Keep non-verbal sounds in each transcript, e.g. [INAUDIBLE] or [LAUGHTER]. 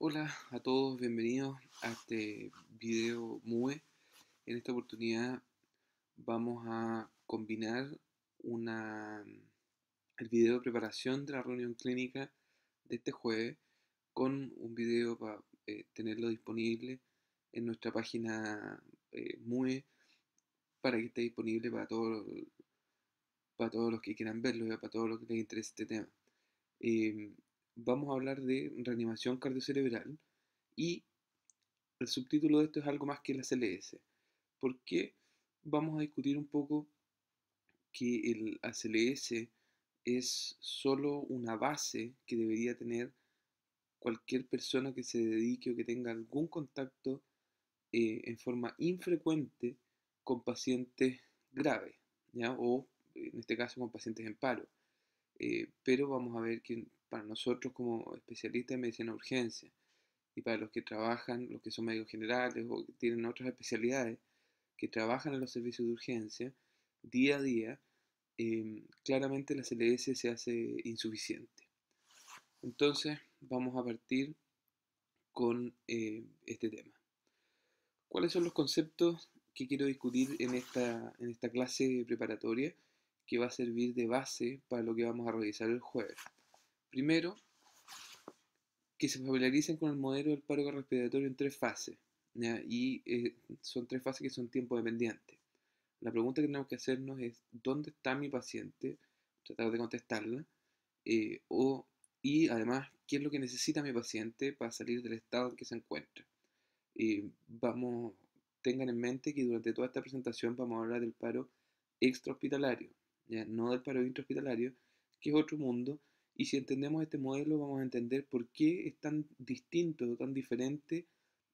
Hola a todos, bienvenidos a este video MUE. En esta oportunidad vamos a combinar una, el video de preparación de la reunión clínica de este jueves con un video para eh, tenerlo disponible en nuestra página eh, MUE para que esté disponible para todos, para todos los que quieran verlo, y para todos los que les interese este tema. Em, vamos a hablar de reanimación cardiocerebral y el subtítulo de esto es algo más que el ACLS, porque vamos a discutir un poco que el ACLS es solo una base que debería tener cualquier persona que se dedique o que tenga algún contacto eh, en forma infrecuente con pacientes graves, o en este caso con pacientes en paro. Eh, pero vamos a ver que para nosotros como especialistas en medicina de urgencia y para los que trabajan, los que son médicos generales o que tienen otras especialidades, que trabajan en los servicios de urgencia día a día, em, claramente la CLS se hace insuficiente. Entonces, vamos a partir con eh, este tema. ¿Cuáles son los conceptos que quiero discutir en esta, en esta clase preparatoria que va a servir de base para lo que vamos a revisar el jueves? Primero, que se familiaricen con el modelo del paro respiratorio en tres fases. Y eh, son tres fases que son tiempo dependientes. La pregunta que tenemos que hacernos es, ¿dónde está mi paciente? Tratar de contestarla. Eh, o, y además, ¿qué es lo que necesita mi paciente para salir del estado en que se encuentra? Eh, vamos, tengan en mente que durante toda esta presentación vamos a hablar del paro extrahospitalario, ¿ya? no del paro intrahospitalario, que es otro mundo y si entendemos este modelo, vamos a entender por qué es tan distinto, tan diferente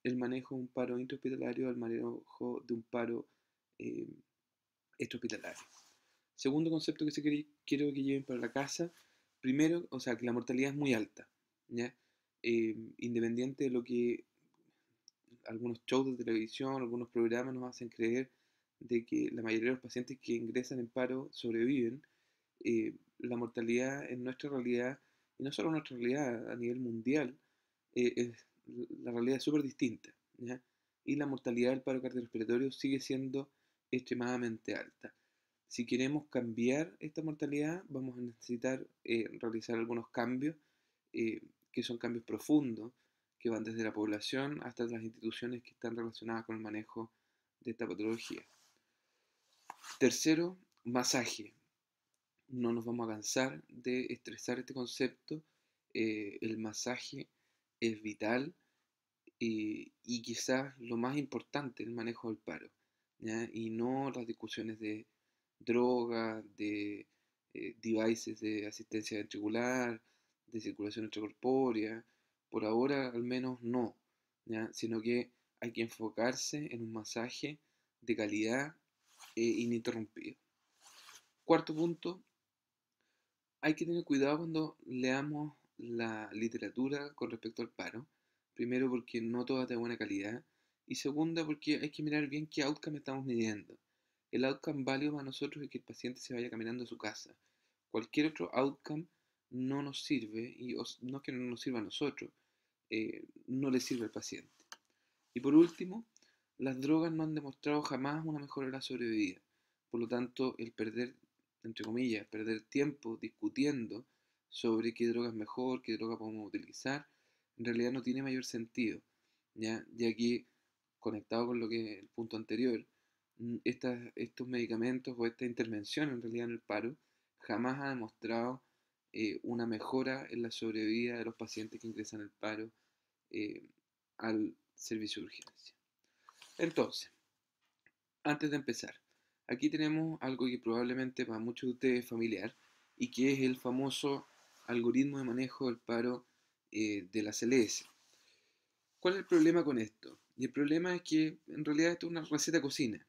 el manejo de un paro intrahospitalario al manejo de un paro eh, extrahospitalario. Segundo concepto que se quiero que lleven para la casa, primero, o sea, que la mortalidad es muy alta, eh, independiente de lo que algunos shows de televisión, algunos programas nos hacen creer de que la mayoría de los pacientes que ingresan en paro sobreviven, eh, la mortalidad en nuestra realidad, y no solo en nuestra realidad, a nivel mundial, eh, es, la realidad es súper distinta. Y la mortalidad del paro cardiorrespiratorio sigue siendo extremadamente alta. Si queremos cambiar esta mortalidad, vamos a necesitar eh, realizar algunos cambios, que son cambios profundos, que van desde la población hasta las instituciones que están relacionadas con el manejo de esta patología. Tercero, masaje no nos vamos a cansar de estresar este concepto. Eh, el masaje es vital y quizás lo más importante, el manejo del paro. Y no las discusiones de drogas, de eh, devices de asistencia ventricular, de circulación extracorpórea. Por ahora al menos no, sino que hay que enfocarse en un masaje de calidad e ininterrumpido. Cuarto punto, hay que tener cuidado cuando leamos la literatura con respecto al paro. Primero porque no toda es de buena calidad. Y segunda porque hay que mirar bien qué outcome estamos midiendo. El outcome válido para nosotros es que el paciente se vaya caminando a su casa. Cualquier otro outcome no nos sirve, y no que no nos sirva a nosotros, eh, no le sirve al paciente. Y por último, las drogas no han demostrado jamás una mejora en la sobrevida. Por lo tanto, el perder entre comillas, perder tiempo discutiendo sobre qué droga es mejor, qué droga podemos utilizar, en realidad no tiene mayor sentido, ¿ya? y aquí conectado con lo que el punto anterior, mm, estas estos medicamentos o esta intervención en realidad en el paro jamás ha demostrado eh, una mejora en la sobrevida de los pacientes que ingresan al paro eh, al servicio de urgencia. Entonces, antes de empezar, Aquí tenemos algo que probablemente para muchos de ustedes es familiar y que es el famoso algoritmo de manejo del paro eh, de la CLS. ¿Cuál es el problema con esto? Y el problema es que en realidad esto es una receta cocina.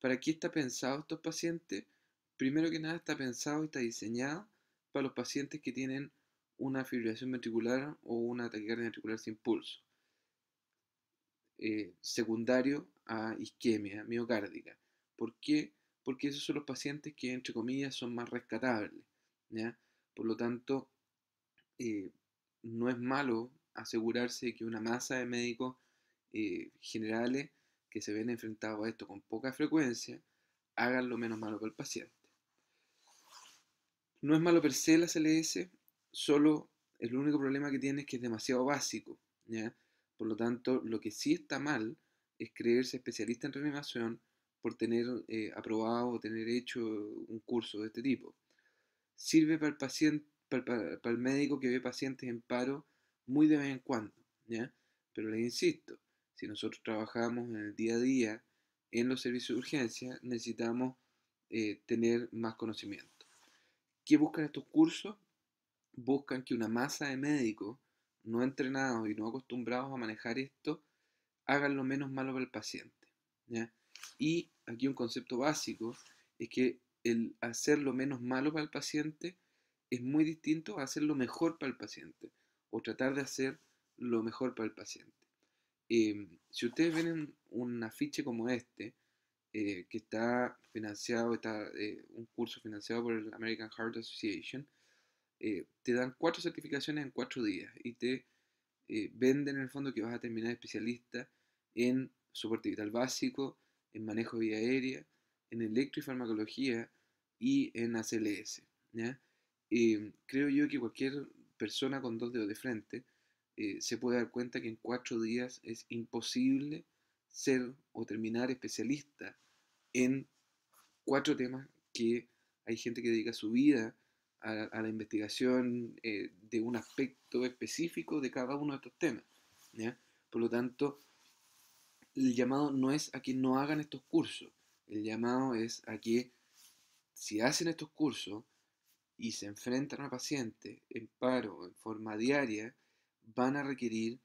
¿Para qué está pensado estos pacientes? Primero que nada está pensado y está diseñado para los pacientes que tienen una fibrilación ventricular o una taquicardia ventricular sin pulso. Eh, secundario a isquemia miocárdica. ¿Por qué? Porque esos son los pacientes que, entre comillas, son más rescatables. Por lo tanto, eh, no es malo asegurarse de que una masa de médicos eh, generales que se ven enfrentados a esto con poca frecuencia hagan lo menos malo para el paciente. No es malo per se la CLS, solo el único problema que tiene es que es demasiado básico. Por lo tanto, lo que sí está mal es creerse especialista en reanimación por tener eh, aprobado o tener hecho un curso de este tipo. Sirve para el, paciente, para, el médico que ve pacientes en paro muy de vez en cuando, ¿ya? Pero les insisto, si nosotros trabajamos en el día a día en los servicios de urgencia, necesitamos eh, tener más conocimiento. ¿Qué buscan estos cursos? Buscan que una masa de médicos no entrenados y no acostumbrados a manejar esto hagan lo menos malo para el paciente. ¿ya? Y aquí un concepto básico es que el hacer lo menos malo para el paciente es muy distinto a hacer lo mejor para el paciente o tratar de hacer lo mejor para el paciente. Em, si ustedes ven un afiche como este, eh, que está financiado, está eh, un curso financiado por el American Heart Association, eh, te dan cuatro certificaciones en cuatro días y te venden el fondo que vas a terminar especialista en soporte vital básico, en manejo de vía aérea, en electrofarmacología y en ACLS. creo yo que cualquier persona con dos dedos de frente eh, se puede dar cuenta que en cuatro días es imposible ser o terminar especialista en cuatro temas que hay gente que dedica su vida a, la investigación eh, de un aspecto específico de cada uno de estos temas. Por lo tanto, el llamado no es a que no hagan estos cursos, el llamado es a que si hacen estos cursos y se enfrentan a paciente en paro, en forma diaria, van a requerir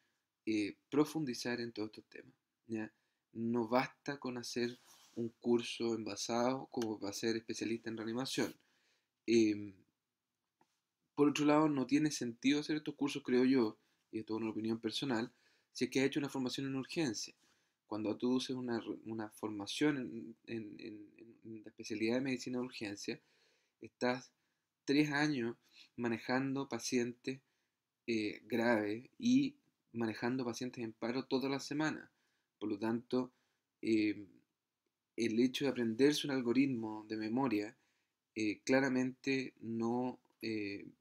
eh, profundizar en todos estos temas. No basta con hacer un curso envasado como para ser especialista en reanimación. Em, por otro lado, no tiene sentido hacer estos cursos, creo yo, y esto es una opinión personal, si es que ha hecho una formación en urgencia cuando tú uses una, formación en, la especialidad de medicina de urgencia, estás tres años manejando pacientes eh, graves y manejando pacientes en paro toda la semana. Por lo tanto, eh, el hecho de aprenderse un algoritmo de memoria eh, claramente no,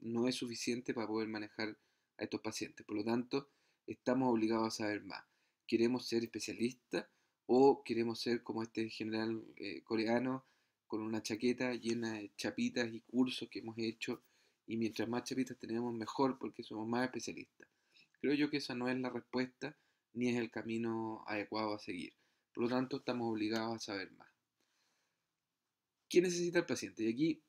no es suficiente para poder manejar a estos pacientes. Por lo tanto, estamos obligados a saber más queremos ser especialistas o queremos ser como este general eh, coreano con una chaqueta llena de chapitas y cursos que hemos hecho y mientras más chapitas tenemos mejor porque somos más especialistas. Creo yo que esa no es la respuesta ni es el camino adecuado a seguir. Por lo tanto, estamos obligados a saber más. ¿Qué necesita el paciente? Y aquí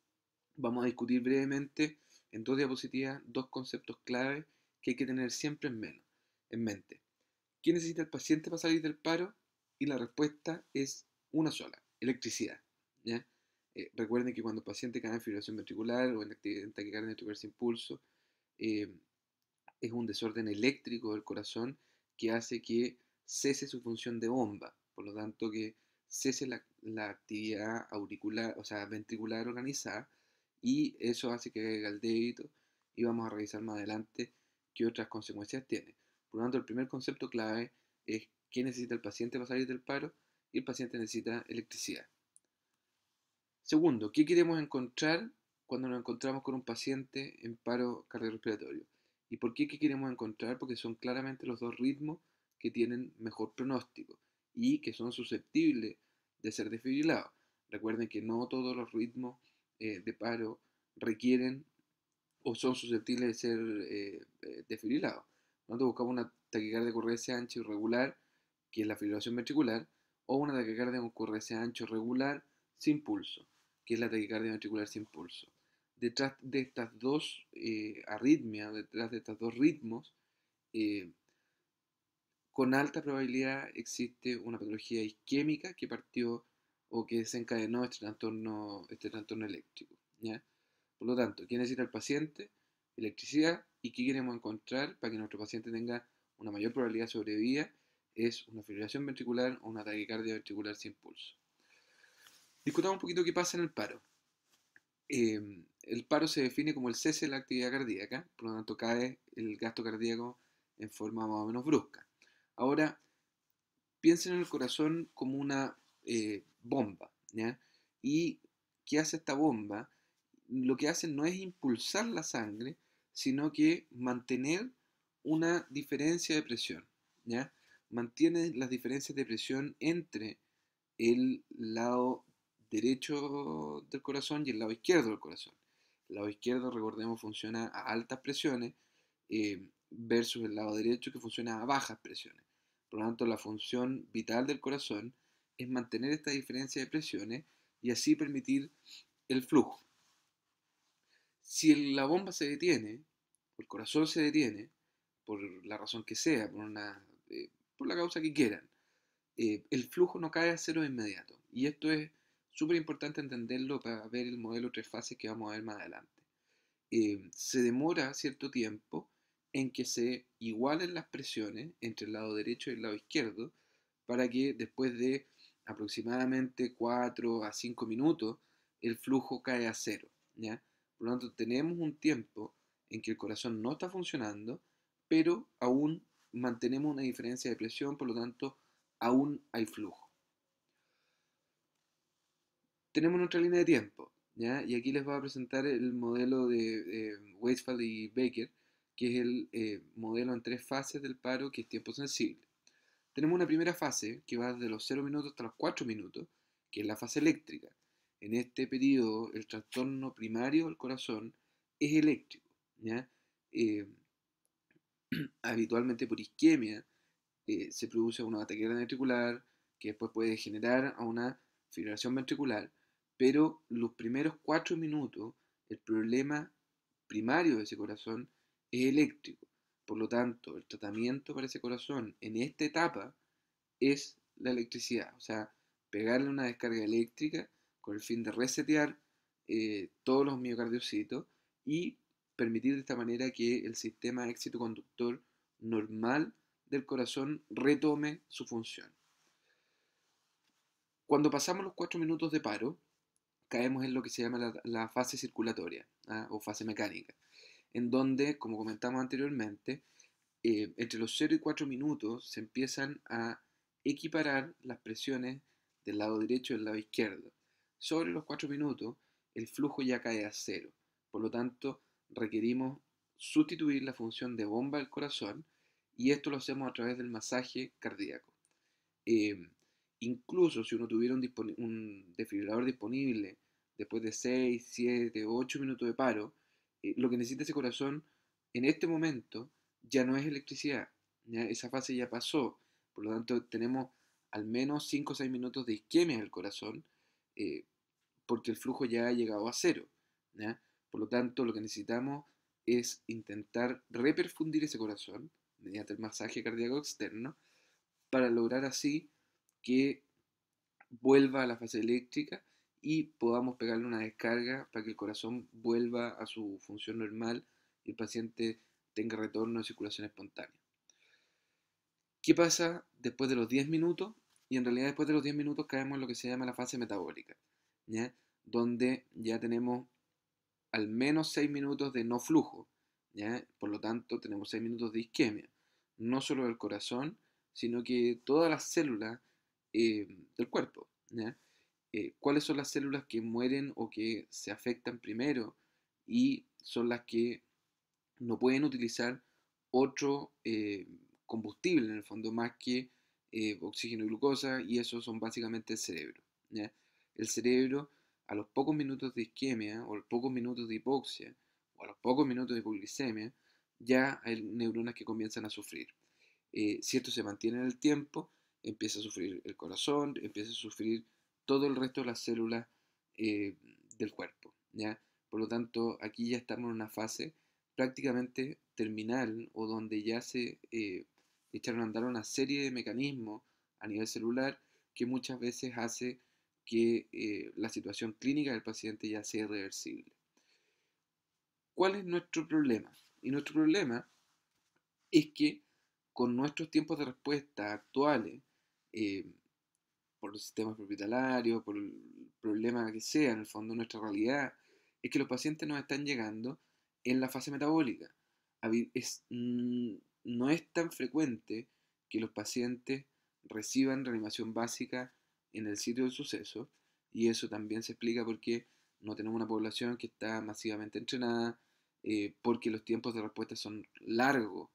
vamos a discutir brevemente en dos diapositivas dos conceptos clave que hay que tener siempre en mente. ¿Qué necesita el paciente para salir del paro? Y la respuesta es una sola, electricidad. Eh, recuerden que cuando el paciente cae en fibrilación ventricular o en actividad que taquicardia ventricular sin pulso, eh, es un desorden eléctrico del corazón que hace que cese su función de bomba, por lo tanto que cese la, actividad auricular, o sea, ventricular organizada, y eso hace que caiga el débito, y vamos a revisar más adelante qué otras consecuencias tiene. Por lo tanto, el primer concepto clave es qué necesita el paciente para salir del paro y el paciente necesita electricidad. Segundo, ¿qué queremos encontrar cuando nos encontramos con un paciente en paro cardiorrespiratorio? ¿Y por qué qué queremos encontrar? Porque son claramente los dos ritmos que tienen mejor pronóstico y que son susceptibles de ser desfibrilados. Recuerden que no todos los ritmos eh, de paro requieren o son susceptibles de ser eh, eh, desfibrilados. Nosotros buscamos una taquicardia de ocurrencia ancha irregular, que es la fibrilación ventricular, o una taquicardia de ocurrencia ancho regular sin pulso, que es la taquicardia ventricular sin pulso. Detrás de estas dos eh, arritmias, detrás de estos dos ritmos, eh, con alta probabilidad existe una patología isquémica que partió o que desencadenó este trastorno, este eléctrico. Por lo tanto, ¿quién necesita el paciente? electricidad y qué queremos encontrar para que nuestro paciente tenga una mayor probabilidad de sobrevivir? es una fibrilación ventricular o una taquicardia ventricular sin pulso. Discutamos un poquito qué pasa en el paro. Em, el paro se define como el cese de la actividad cardíaca, por lo tanto cae el gasto cardíaco en forma más o menos brusca. Ahora, piensen en el corazón como una eh, bomba, ¿Y qué hace esta bomba? Lo que hace no es impulsar la sangre, sino que mantener una diferencia de presión. ¿ya? Mantiene las diferencias de presión entre el lado derecho del corazón y el lado izquierdo del corazón. El lado izquierdo, recordemos, funciona a altas presiones eh, versus el lado derecho que funciona a bajas presiones. Por lo tanto, la función vital del corazón es mantener esta diferencia de presiones y así permitir el flujo si la bomba se detiene, el corazón se detiene, por la razón que sea, por, eh, la causa que quieran, eh, el flujo no cae a cero de inmediato. Y esto es súper importante entenderlo para ver el modelo tres fases que vamos a ver más adelante. Eh, se demora cierto tiempo en que se igualen las presiones entre el lado derecho y el lado izquierdo para que después de aproximadamente 4 a 5 minutos el flujo cae a cero. ¿ya? Por lo tanto, tenemos un tiempo en que el corazón no está funcionando, pero aún mantenemos una diferencia de presión, por lo tanto, aún hay flujo. Tenemos nuestra línea de tiempo, y aquí les voy a presentar el modelo de eh, y Baker, que es el eh, modelo en tres fases del paro, que es tiempo sensible. Tenemos una primera fase que va de los 0 minutos hasta los 4 minutos, que es la fase eléctrica en este periodo el trastorno primario del corazón es eléctrico, eh, [CLEARS THROAT] habitualmente por isquemia eh, se produce una ataque ventricular que después puede generar una fibrilación ventricular, pero los primeros cuatro minutos el problema primario de ese corazón es eléctrico. Por lo tanto, el tratamiento para ese corazón en esta etapa es la electricidad, o sea, pegarle una descarga eléctrica con el fin de resetear eh, todos los miocardiocitos y permitir de esta manera que el sistema éxito conductor normal del corazón retome su función. Cuando pasamos los 4 minutos de paro, caemos en lo que se llama la, fase circulatoria ¿ah? o fase mecánica, en donde, como comentamos anteriormente, eh, entre los 0 y 4 minutos se empiezan a equiparar las presiones del lado derecho y del lado izquierdo sobre los 4 minutos, el flujo ya cae a cero. Por lo tanto, requerimos sustituir la función de bomba del corazón y esto lo hacemos a través del masaje cardíaco. Em, incluso si uno tuviera un, defibrilador disponible después de 6, 7, 8 minutos de paro, eh, lo que necesita ese corazón en este momento ya no es electricidad. Esa fase ya pasó. Por lo tanto, tenemos al menos 5 o 6 minutos de isquemia en el corazón eh, porque el flujo ya ha llegado a cero. Por lo tanto, lo que necesitamos es intentar reperfundir ese corazón mediante el masaje cardíaco externo para lograr así que vuelva a la fase eléctrica y podamos pegarle una descarga para que el corazón vuelva a su función normal y el paciente tenga retorno de circulación espontánea. ¿Qué pasa después de los 10 minutos? y en realidad después de los 10 minutos caemos en lo que se llama la fase metabólica, donde ya tenemos al menos 6 minutos de no flujo, por lo tanto tenemos 6 minutos de isquemia, no solo del corazón, sino que todas las células eh, del cuerpo. Eh, ¿Cuáles son las células que mueren o que se afectan primero y son las que no pueden utilizar otro eh, combustible en el fondo más que eh, oxígeno y glucosa, y eso son básicamente el cerebro. El cerebro, a los pocos minutos de isquemia, o a los pocos minutos de hipoxia, o a los pocos minutos de hipoglicemia, ya hay neuronas que comienzan a sufrir. Eh, si esto se mantiene en el tiempo, empieza a sufrir el corazón, empieza a sufrir todo el resto de las células eh, del cuerpo. ¿ya? Por lo tanto, aquí ya estamos en una fase prácticamente terminal o donde ya se echar a andar una serie de mecanismos a nivel celular que muchas veces hace que eh, la situación clínica del paciente ya sea irreversible. ¿Cuál es nuestro problema? Y nuestro problema es que con nuestros tiempos de respuesta actuales, eh, por los sistemas propietarios, por el problema que sea, en el fondo nuestra realidad, es que los pacientes nos están llegando en la fase metabólica. Es, mm, no es tan frecuente que los pacientes reciban reanimación básica en el sitio del suceso y eso también se explica porque no tenemos una población que está masivamente entrenada, eh, porque los tiempos de respuesta son largos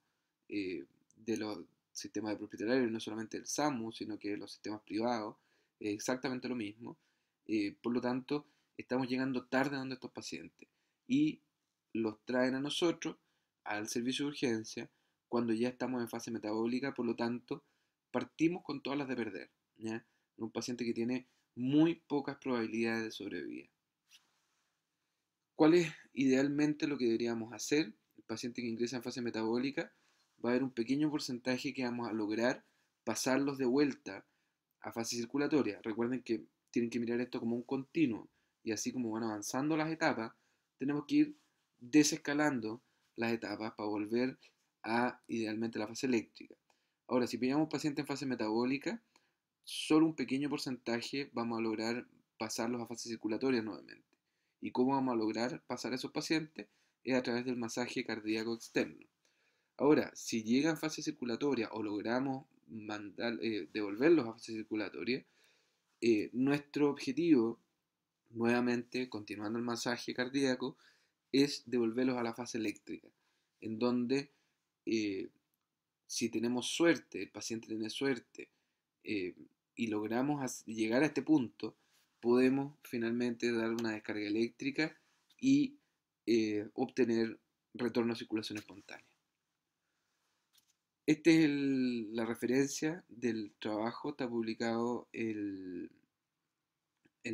eh, de los sistemas de propietarios, no solamente el SAMU, sino que los sistemas privados, exactamente lo mismo. Eh, por lo tanto, estamos llegando tarde a donde estos pacientes y los traen a nosotros, al servicio de urgencia, cuando ya estamos en fase metabólica, por lo tanto, partimos con todas las de perder. Un paciente que tiene muy pocas probabilidades de sobrevivir. ¿Cuál es idealmente lo que deberíamos hacer? El paciente que ingresa en fase metabólica va a haber un pequeño porcentaje que vamos a lograr pasarlos de vuelta a fase circulatoria. Recuerden que tienen que mirar esto como un continuo y así como van avanzando las etapas, tenemos que ir desescalando las etapas para volver a idealmente la fase eléctrica. Ahora, si pillamos un paciente en fase metabólica, solo un pequeño porcentaje vamos a lograr pasarlos a fase circulatoria nuevamente. ¿Y cómo vamos a lograr pasar a esos pacientes? Es a través del masaje cardíaco externo. Ahora, si llegan a fase circulatoria o logramos mandar, eh, devolverlos a fase circulatoria, eh, nuestro objetivo, nuevamente continuando el masaje cardíaco, es devolverlos a la fase eléctrica, en donde eh, si tenemos suerte, el paciente tiene suerte, eh, y logramos llegar a este punto, podemos finalmente dar una descarga eléctrica y eh, obtener retorno a circulación espontánea. Esta es la referencia del trabajo, está publicado el,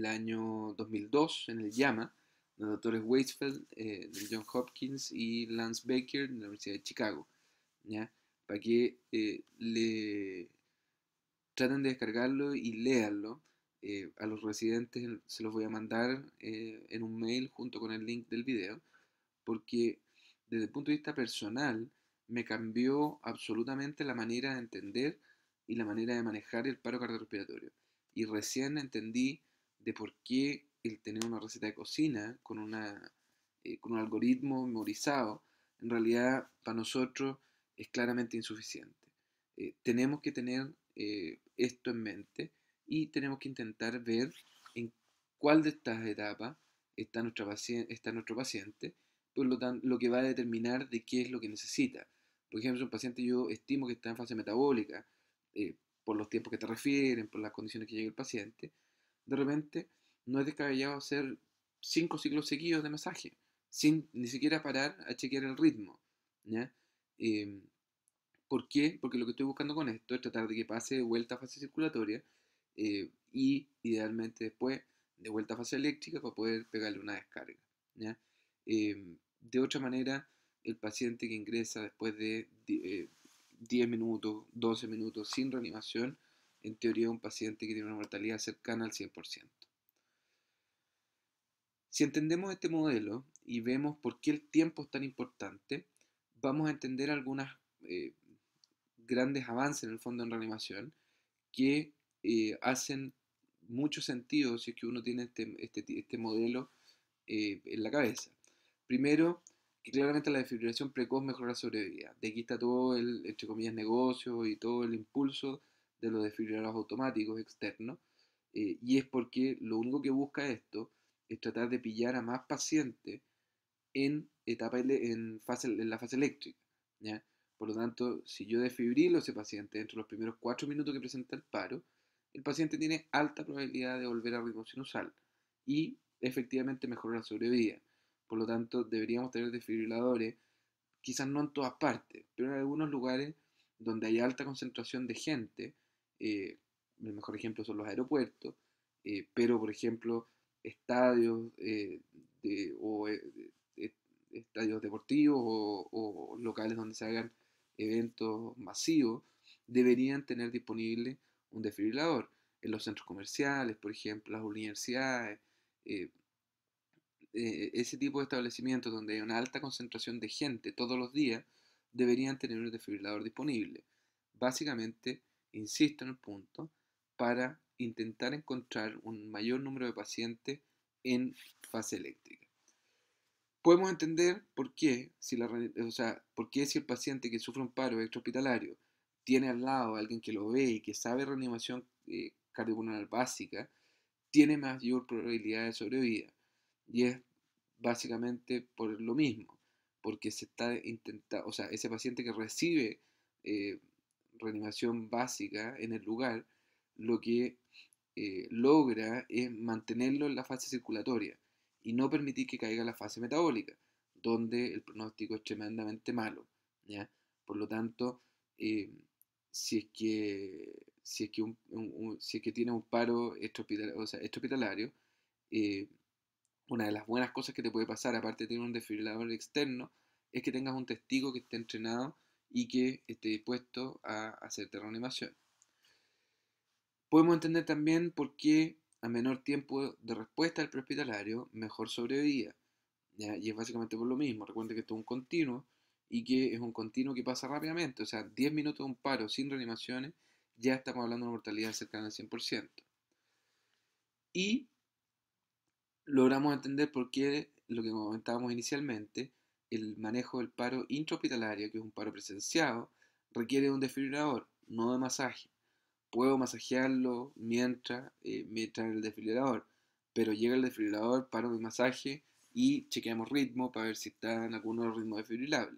año 2002 en el JAMA, los doctores Weisfeld, John Hopkins y Lance Baker de la Universidad de Chicago. Para que eh, le traten de descargarlo y leanlo, eh, a los residentes se los voy a mandar eh, en un mail junto con el link del video, porque desde el punto de vista personal me cambió absolutamente la manera de entender y la manera de manejar el paro cardiorrespiratorio. Y recién entendí de por qué el tener una receta de cocina con, una, con un algoritmo memorizado, en realidad para nosotros es claramente insuficiente. Eh, tenemos que tener eh, esto en mente y tenemos que intentar ver en cuál de estas etapas está, nuestro paciente, pues lo lo que va a determinar de qué es lo que necesita. Por ejemplo, un paciente yo estimo que está en fase metabólica, eh, por los tiempos que te refieren, por las condiciones que llega el paciente, de repente no es descabellado hacer cinco ciclos seguidos de masaje, sin ni siquiera parar a chequear el ritmo. ¿ya? Em, ¿Por qué? Porque lo que estoy buscando con esto es tratar de que pase de vuelta a fase circulatoria eh, y idealmente después de vuelta a fase eléctrica para poder pegarle una descarga. Em, de otra manera, el paciente que ingresa después de 10 eh, minutos, 12 minutos sin reanimación, en teoría es un paciente que tiene una mortalidad cercana al 100%. Si entendemos este modelo y vemos por qué el tiempo es tan importante, vamos a entender algunos eh, grandes avances en el fondo en reanimación que eh, hacen mucho sentido si es que uno tiene este, este, este modelo eh, en la cabeza. Primero, que claramente la desfibrilación precoz mejora la sobrevida. De aquí está todo el, entre comillas, negocio y todo el impulso de los desfibriladores automáticos externos. y es porque lo único que busca esto es tratar de pillar a más pacientes en etapa en, la fase eléctrica. Por lo tanto, si yo desfibrilo a ese paciente dentro de los primeros cuatro minutos que presenta el paro, el paciente tiene alta probabilidad de volver a ritmo sinusal y efectivamente mejora la sobrevida. Por lo tanto, deberíamos tener desfibriladores, quizás no en todas partes, pero en algunos lugares donde hay alta concentración de gente, eh, el mejor ejemplo son los aeropuertos, eh, pero por ejemplo, estadios eh, de, o eh, estadios deportivos o, locales donde se hagan eventos masivos, deberían tener disponible un desfibrilador. En los centros comerciales, por ejemplo, las universidades, eh, eh, ese tipo de establecimientos donde hay una alta concentración de gente todos los días, deberían tener un desfibrilador disponible. Básicamente, insisto en el punto, para intentar encontrar un mayor número de pacientes en fase eléctrica podemos entender por qué, si o si el paciente que sufre un paro extrahospitalario tiene al lado a alguien que lo ve y que sabe reanimación eh, cardiopulmonar básica, tiene mayor probabilidad de sobrevida. Y es básicamente por lo mismo, porque se está intentando, o sea, ese paciente que recibe eh, reanimación básica en el lugar, lo que eh, logra es mantenerlo en la fase circulatoria y no permitir que caiga la fase metabólica, donde el pronóstico es tremendamente malo. Por lo tanto, eh, si es que, si que, un, si que tiene un paro extrahospitalario, eh, una de las buenas cosas que te puede pasar, aparte de tener un desfibrilador externo, es que tengas un testigo que esté entrenado y que esté dispuesto a hacerte reanimación. Podemos entender también por qué a menor tiempo de respuesta del prehospitalario, mejor sobrevivía. Y es básicamente por lo mismo. Recuerden que esto es un continuo y que es un continuo que pasa rápidamente. O sea, 10 minutos de un paro sin reanimaciones, ya estamos hablando de una mortalidad cercana al 100%. Y logramos entender por qué lo que comentábamos inicialmente, el manejo del paro intrahospitalario, que es un paro presenciado, requiere de un desfibrilador, no de masaje puedo masajearlo mientras eh, me el desfibrilador. Pero llega el desfibrilador, paro mi masaje y chequeamos ritmo para ver si está en algún ritmo desfibrilable.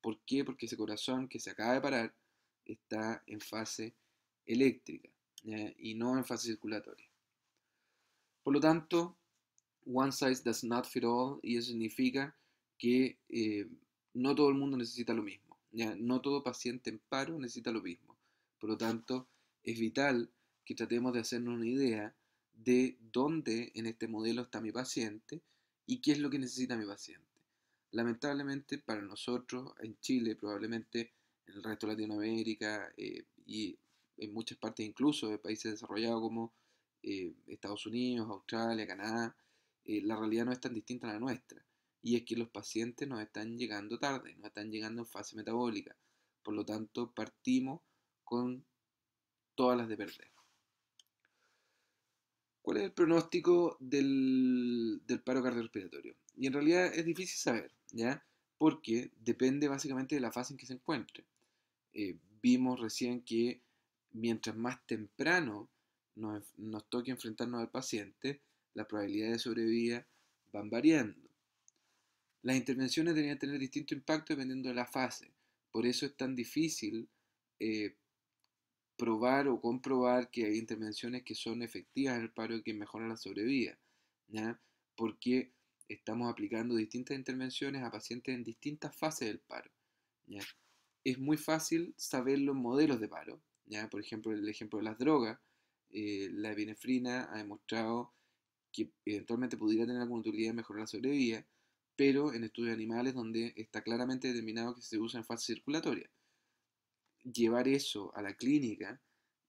¿Por qué? Porque ese corazón que se acaba de parar está en fase eléctrica y no en fase circulatoria. Por lo tanto, one size does not fit all y eso significa que eh, no todo el mundo necesita lo mismo. No todo paciente en paro necesita lo mismo. Por lo tanto, es vital que tratemos de hacernos una idea de dónde en este modelo está mi paciente y qué es lo que necesita mi paciente. Lamentablemente para nosotros en Chile, probablemente en el resto de Latinoamérica eh, y en muchas partes incluso de países desarrollados como eh, Estados Unidos, Australia, Canadá, eh, la realidad no es tan distinta a la nuestra. Y es que los pacientes nos están llegando tarde, nos están llegando en fase metabólica. Por lo tanto, partimos con todas las de perder. ¿Cuál es el pronóstico del, paro cardiorrespiratorio? Y en realidad es difícil saber, ¿ya? Porque depende básicamente de la fase en que se encuentre. Eh, vimos recién que mientras más temprano nos, toque enfrentarnos al paciente, las probabilidades de sobrevivir van variando. Las intervenciones deberían tener distinto impacto dependiendo de la fase. Por eso es tan difícil eh, probar o comprobar que hay intervenciones que son efectivas en el paro y que mejoran la sobrevida, porque estamos aplicando distintas intervenciones a pacientes en distintas fases del paro. Es muy fácil saber los modelos de paro, por ejemplo, el ejemplo de las drogas, eh, la epinefrina ha demostrado que eventualmente pudiera tener alguna utilidad en mejorar la sobrevida, pero en estudios animales donde está claramente determinado que se usa en fase circulatoria llevar eso a la clínica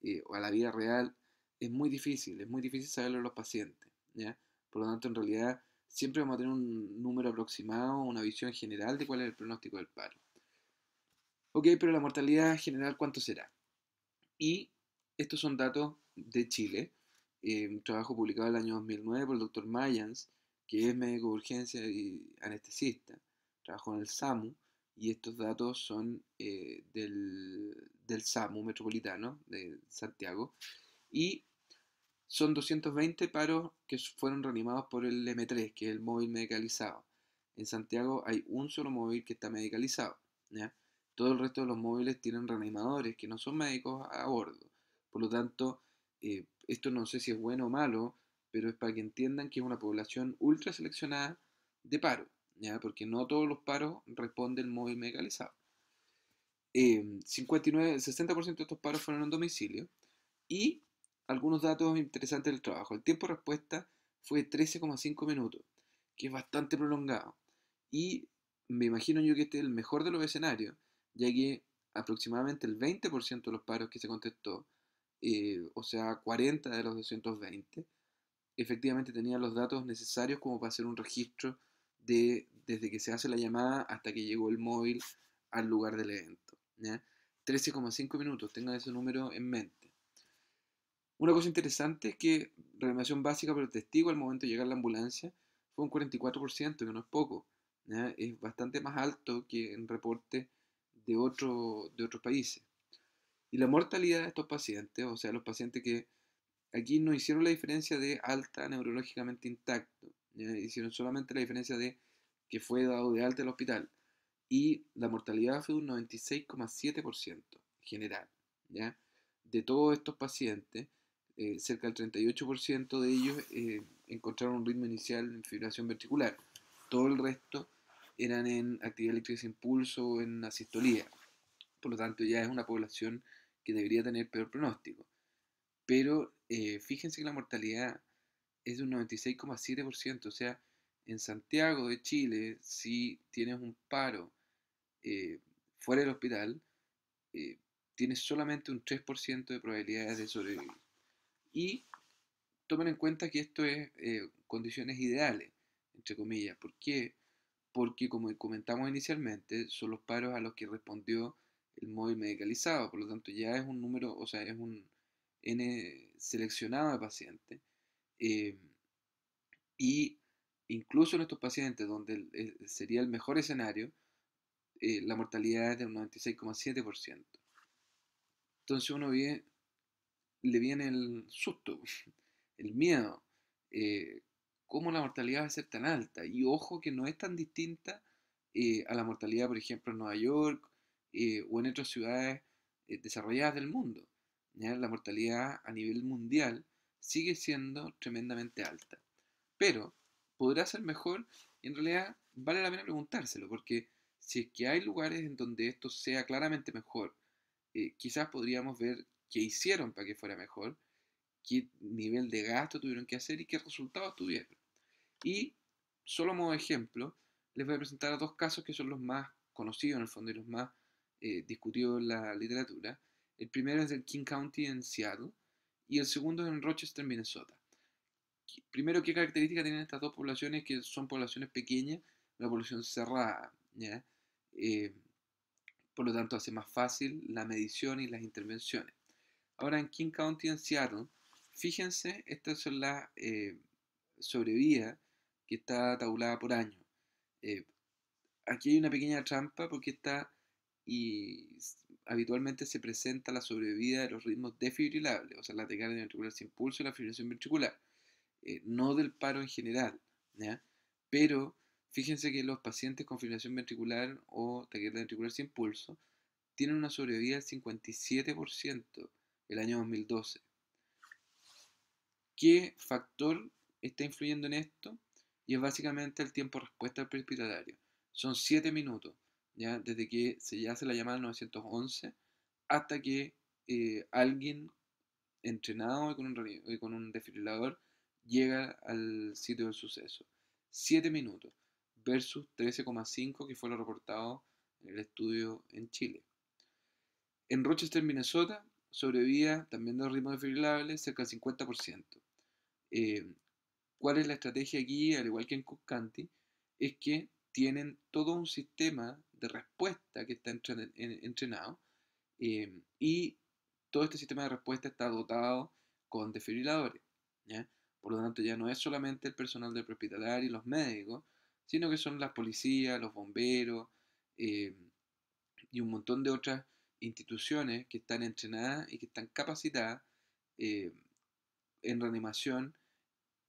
eh, o a la vida real es muy difícil, es muy difícil saberlo a los pacientes. ¿ya? Por lo tanto, en realidad siempre vamos a tener un número aproximado, una visión general de cuál es el pronóstico del paro. Ok, pero la mortalidad general, ¿cuánto será? Y estos son datos de Chile, eh, un trabajo publicado en el año 2009 por el doctor Mayans, que es médico de urgencia y anestesista, trabajó en el SAMU, y estos datos son eh, del, SAMU metropolitano de Santiago y son 220 paros que fueron reanimados por el M3, que es el móvil medicalizado. En Santiago hay un solo móvil que está medicalizado. Todo el resto de los móviles tienen reanimadores que no son médicos a bordo. Por lo tanto, eh, esto no sé si es bueno o malo, pero es para que entiendan que es una población ultra seleccionada de paros porque no todos los paros responden móvil medicalizado. Eh, 59, 60% de estos paros fueron en domicilio y algunos datos interesantes del trabajo. El tiempo de respuesta fue 13,5 minutos, que es bastante prolongado. Y me imagino yo que este es el mejor de los escenarios, ya que aproximadamente el 20% de los paros que se contestó, eh, o sea, 40 de los 220, efectivamente tenían los datos necesarios como para hacer un registro desde que se hace la llamada hasta que llegó el móvil al lugar del evento. 13,5 minutos, tengan ese número en mente. Una cosa interesante es que reanimación básica para el testigo al momento de llegar a la ambulancia fue un 44%, que no es poco. Es bastante más alto que en reporte de, otro, de otros países. Y la mortalidad de estos pacientes, o sea, los pacientes que aquí no hicieron la diferencia de alta neurológicamente intacto, eh, hicieron solamente la diferencia de que fue dado de alta el hospital. Y la mortalidad fue un 96,7% general. ¿ya? De todos estos pacientes, eh, cerca del 38% de ellos eh, encontraron un ritmo inicial en fibración ventricular Todo el resto eran en actividad eléctrica sin pulso o en asistolía. Por lo tanto, ya es una población que debería tener peor pronóstico. Pero fíjense que la mortalidad es de un 96,7%. O sea, en Santiago de Chile, si tienes un paro eh, fuera del hospital, eh, tienes solamente un 3% de probabilidades de sobrevivir. Y tomen en cuenta que esto es eh, condiciones ideales, entre comillas. ¿Por qué? Porque, como comentamos inicialmente, son los paros a los que respondió el móvil medicalizado. Por lo tanto, ya es un número, o sea, es un N seleccionado de pacientes eh, y incluso en estos pacientes donde sería el mejor escenario, eh, la mortalidad es de un 96,7%. Entonces uno le viene el susto, [LAUGHS] el miedo. Eh, ¿Cómo la mortalidad va a ser tan alta? Y ojo que no es tan distinta a la mortalidad, por ejemplo, en Nueva York o en otras ciudades desarrolladas del mundo. La mortalidad a nivel mundial sigue siendo tremendamente alta. Pero, ¿podrá ser mejor? y En realidad, vale la pena preguntárselo, porque si es que hay lugares en donde esto sea claramente mejor, eh, quizás podríamos ver qué hicieron para que fuera mejor, qué nivel de gasto tuvieron que hacer y qué resultados tuvieron. Y, solo como ejemplo, les voy a presentar dos casos que son los más conocidos en el fondo y los más eh, discutidos en la literatura. El primero es el King County en Seattle, y el segundo es en Rochester, Minnesota. Primero, ¿qué características tienen estas dos poblaciones? Que son poblaciones pequeñas, una población cerrada. Eh, por lo tanto, hace más fácil la medición y las intervenciones. Ahora, en King County, en Seattle, fíjense, estas son las eh, que está tabulada por año. Eh, aquí hay una pequeña trampa porque está y habitualmente se presenta la sobrevida de los ritmos defibrilables, o sea, la taquicardia ventricular sin pulso y la fibrilación ventricular, eh, no del paro en general. Pero fíjense que los pacientes con fibrilación ventricular o taquicardia ventricular sin pulso tienen una sobrevida del 57% el año 2012. ¿Qué factor está influyendo en esto? Y es básicamente el tiempo de respuesta prehospitalario. Son 7 minutos desde que se hace la llamada al 911 hasta que eh, alguien entrenado con, un, con un desfibrilador llega al sitio del suceso. 7 minutos versus 13,5 que fue lo reportado en el estudio en Chile. En Rochester, Minnesota, sobrevía también de ritmos desfibrilables cerca del 50%. Eh, ¿Cuál es la estrategia aquí, al igual que en Cuscanti, Es que tienen todo un sistema de respuesta que está entrenado. Em, y todo este sistema de respuesta está dotado con desfibriladores. Por lo tanto, ya no es solamente el personal del propietario y los médicos, sino que son las policías, los bomberos em, y un montón de otras instituciones que están entrenadas y que están capacitadas em, en reanimación,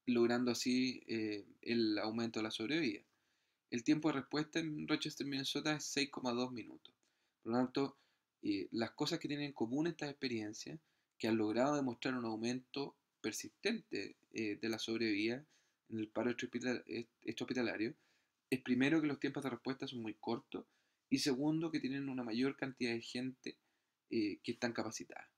logrando así eh, el aumento de la sobrevida el tiempo de respuesta en Rochester, Minnesota es 6,2 minutos. Por lo tanto, eh, las cosas que tienen en común estas experiencias, que han logrado demostrar un aumento persistente eh, de la sobrevida en el paro hospitalario, es primero que los tiempos de respuesta son muy cortos y segundo que tienen una mayor cantidad de gente eh, que están capacitadas.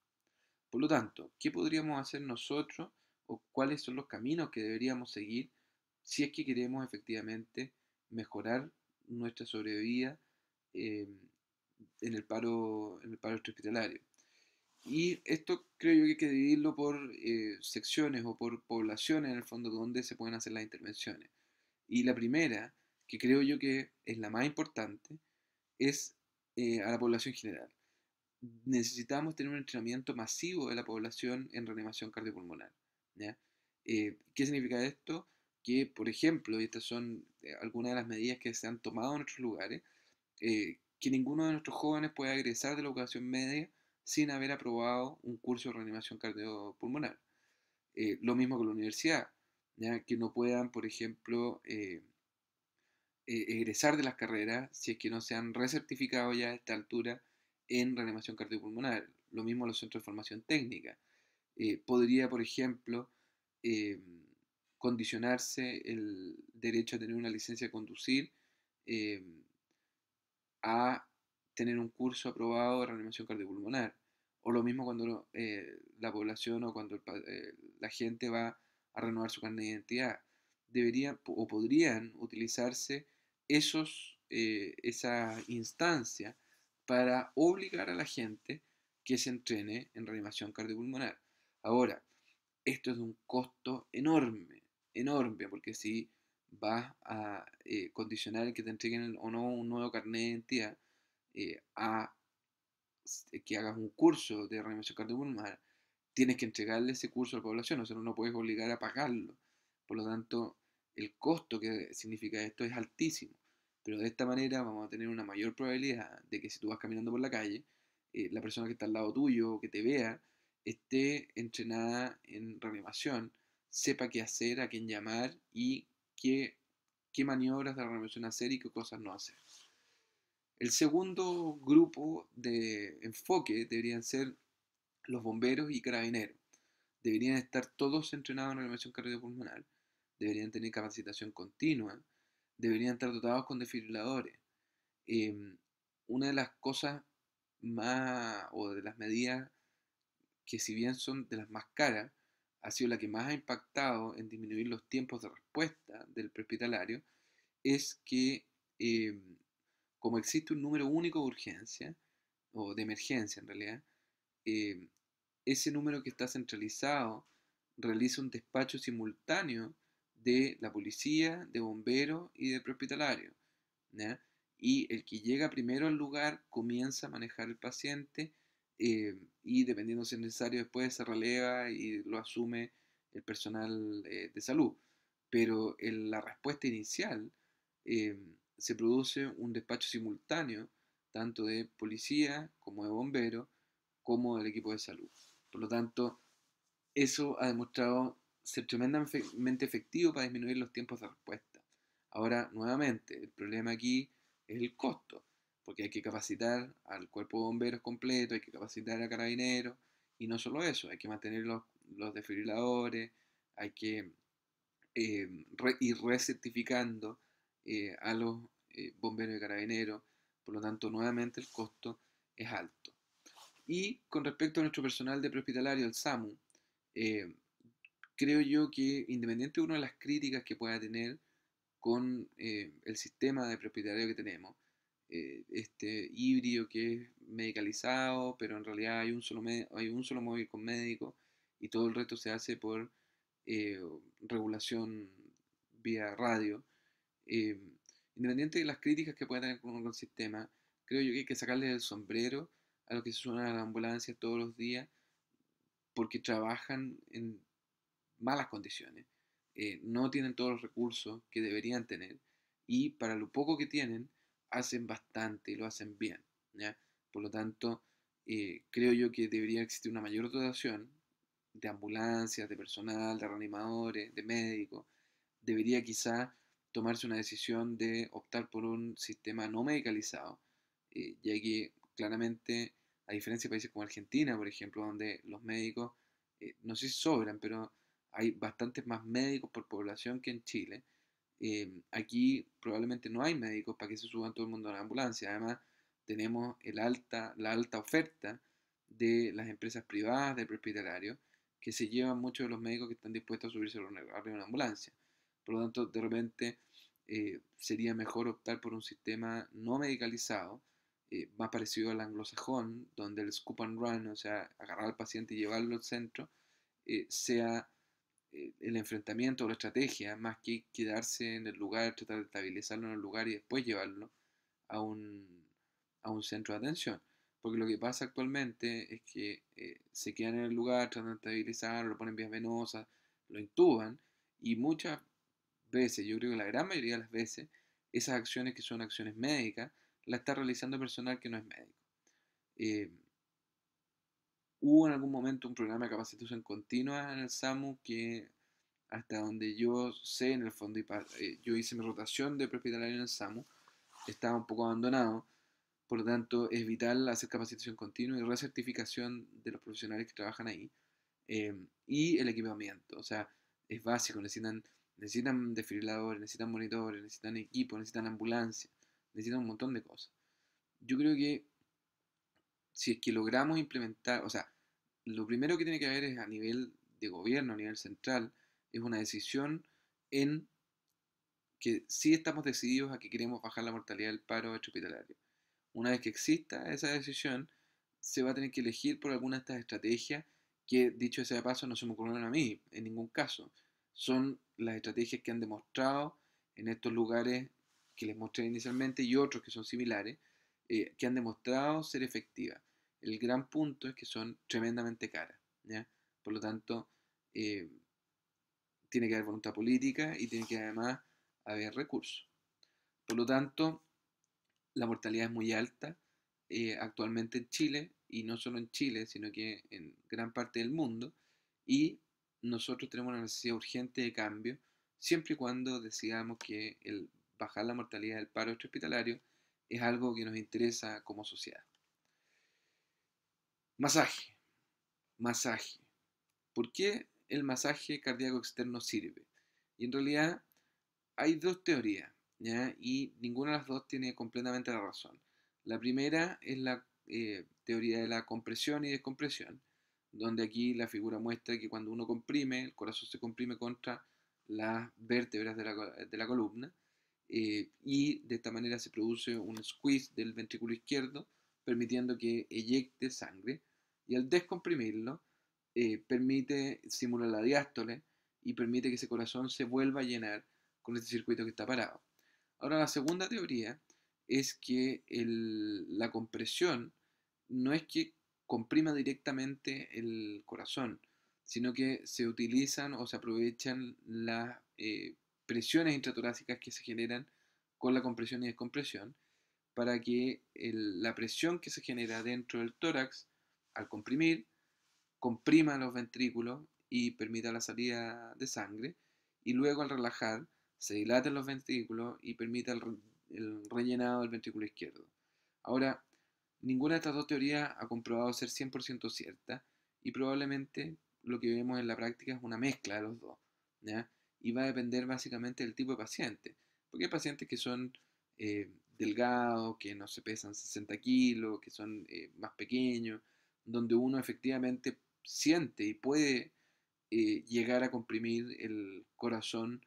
Por lo tanto, ¿qué podríamos hacer nosotros o cuáles son los caminos que deberíamos seguir si es que queremos efectivamente mejorar nuestra sobrevida eh, en, el paro, en el paro hospitalario. Y esto creo yo que hay que dividirlo por eh, secciones o por poblaciones en el fondo donde se pueden hacer las intervenciones. Y la primera, que creo yo que es la más importante, es eh, a la población general. Necesitamos tener un entrenamiento masivo de la población en reanimación cardiopulmonar. ¿Qué significa esto? que, por ejemplo, y estas son eh, algunas de las medidas que se han tomado en otros lugares, eh, que ninguno de nuestros jóvenes pueda egresar de la educación media sin haber aprobado un curso de reanimación cardiopulmonar. Eh, lo mismo con la universidad, ¿ya? que no puedan, por ejemplo, egresar de las carreras si es que no se han recertificado ya a esta altura en reanimación cardiopulmonar. Lo mismo los centros de formación técnica. podría, por ejemplo, condicionarse el derecho a tener una licencia de conducir eh, a tener un curso aprobado de reanimación cardiopulmonar. O lo mismo cuando eh, la población o cuando eh, la gente va a renovar su carnet de identidad. Deberían o podrían utilizarse esos, esa instancia para obligar a la gente que se entrene en reanimación cardiopulmonar. Ahora, esto es un costo enorme enorme, porque si vas a eh, condicionar el que te entreguen o no un nuevo carnet de identidad eh, a eh, que hagas un curso de reanimación cardiopulmonar, tienes que entregarle ese curso a la población, o sea, no puedes obligar a pagarlo. Por lo tanto, el costo que significa esto es altísimo. Pero de esta manera vamos a tener una mayor probabilidad de que si tú vas caminando por la calle, la persona que está al lado tuyo, que te vea, esté entrenada en reanimación sepa qué hacer, a quién llamar y qué, qué maniobras de renovación hacer y qué cosas no hacer. El segundo grupo de enfoque deberían ser los bomberos y carabineros. Deberían estar todos entrenados en renovación cardiopulmonar, deberían tener capacitación continua, deberían estar dotados con desfibriladores. Em, una de las cosas más, o de las medidas que si bien son de las más caras, ha sido la que más ha impactado en disminuir los tiempos de respuesta del prehospitalario es que em, como existe un número único de urgencia, o de emergencia en realidad, em, ese número que está centralizado realiza un despacho simultáneo de la policía, de bomberos y de prehospitalario. Y el que llega primero al lugar comienza a manejar el paciente eh, y dependiendo si es necesario después se releva y lo asume el personal eh, de salud. Pero en la respuesta inicial eh, se produce un despacho simultáneo tanto de policía como de bombero como del equipo de salud. Por lo tanto, eso ha demostrado ser tremendamente efectivo para disminuir los tiempos de respuesta. Ahora, nuevamente, el problema aquí es el costo porque hay que capacitar al cuerpo de bomberos completo, hay que capacitar a carabineros, y no solo eso, hay que mantener los, los desfibriladores, hay que eh, re, ir recertificando eh, a los eh, bomberos y carabineros, por lo tanto, nuevamente el costo es alto. Y con respecto a nuestro personal de prehospitalario, el SAMU, creo yo que independiente de una de las críticas que pueda tener con el sistema de prehospitalario que tenemos, eh, este híbrido que es medicalizado, pero en realidad hay un solo, hay un solo móvil con médico y todo el resto se hace por eh, regulación vía radio. Eh, independiente de las críticas que pueda tener con el sistema, creo yo que hay que sacarle el sombrero a los que se suenan a la ambulancia todos los días porque trabajan en malas condiciones, no tienen todos los recursos que deberían tener y para lo poco que tienen hacen bastante y lo hacen bien. Por lo tanto, eh, creo yo que debería existir una mayor dotación de ambulancias, de personal, de reanimadores, de médicos. Debería quizá tomarse una decisión de optar por un sistema no medicalizado, eh, ya que claramente, a diferencia de países como Argentina, por ejemplo, donde los médicos, eh, no sé sobran, pero hay bastantes más médicos por población que en Chile, Em, aquí probablemente no hay médicos para que se suban todo el mundo a la ambulancia. Además, tenemos el alta, la alta oferta de las empresas privadas del propietario que se llevan muchos de los médicos que están dispuestos a subirse a la ambulancia. Por lo tanto, de repente eh, sería mejor optar por un sistema no medicalizado, eh, más parecido al anglosajón, donde el scoop and run, o sea, agarrar al paciente y llevarlo al centro, eh, sea eh, el enfrentamiento o la estrategia, más que quedarse en el lugar, tratar de estabilizarlo en el lugar y después llevarlo a un, a un centro de atención. Porque lo que pasa actualmente es que eh, se quedan en el lugar, tratan de estabilizarlo, lo ponen vías venosas, lo intuban y muchas veces, yo creo que la gran mayoría de las veces, esas acciones que son acciones médicas, la está realizando personal que no es médico. Eh, Hubo en algún momento un programa de capacitación continua en el SAMU que hasta donde yo sé, en el fondo, y eh, yo hice mi rotación de prehospitalario en el SAMU, estaba un poco abandonado, por lo tanto es vital hacer capacitación continua y recertificación de los profesionales que trabajan ahí, em, y el equipamiento, o sea, es básico, necesitan, necesitan desfibriladores, necesitan monitores, necesitan equipo, necesitan ambulancia, necesitan un montón de cosas. Yo creo que si es que logramos implementar, o sea, lo primero que tiene que haber es a nivel de gobierno, a nivel central, es una decisión en que sí estamos decididos a que queremos bajar la mortalidad del paro hospitalario. Una vez que exista esa decisión, se va a tener que elegir por alguna de estas estrategias que, dicho sea de paso, no se me ocurrieron a mí, en ningún caso. Son las estrategias que han demostrado en estos lugares que les mostré inicialmente y otros que son similares, eh, que han demostrado ser efectivas. El gran punto es que son tremendamente caras. Por lo tanto, eh, tiene que haber voluntad política y tiene que además haber recursos. Por lo tanto, la mortalidad es muy alta eh, actualmente en Chile, y no solo en Chile, sino que en gran parte del mundo, y nosotros tenemos una necesidad urgente de cambio, siempre y cuando decidamos que el bajar la mortalidad del paro hospitalario es algo que nos interesa como sociedad. Masaje. Masaje. ¿Por qué el masaje cardíaco externo sirve? Y en realidad hay dos teorías, Y ninguna de las dos tiene completamente la razón. La primera es la eh, teoría de la compresión y descompresión, donde aquí la figura muestra que cuando uno comprime, el corazón se comprime contra las vértebras de la, columna eh, y de esta manera se produce un squeeze del ventrículo izquierdo, permitiendo que eyecte sangre y al descomprimirlo, eh, permite simular la diástole y permite que ese corazón se vuelva a llenar con este circuito que está parado. Ahora, la segunda teoría es que la compresión no es que comprima directamente el corazón, sino que se utilizan o se aprovechan las eh, presiones intratorácicas que se generan con la compresión y descompresión para que la presión que se genera dentro del tórax al comprimir, comprima los ventrículos y permita la salida de sangre, y luego al relajar, se dilaten los ventrículos y permita el, rellenado del ventrículo izquierdo. Ahora, ninguna de estas dos teorías ha comprobado ser 100% cierta, y probablemente lo que vemos en la práctica es una mezcla de los dos. Y va a depender básicamente del tipo de paciente. Porque hay pacientes que son eh, delgados, que no se pesan 60 kilos, que son eh, más pequeños, donde uno efectivamente siente y puede eh, llegar a comprimir el corazón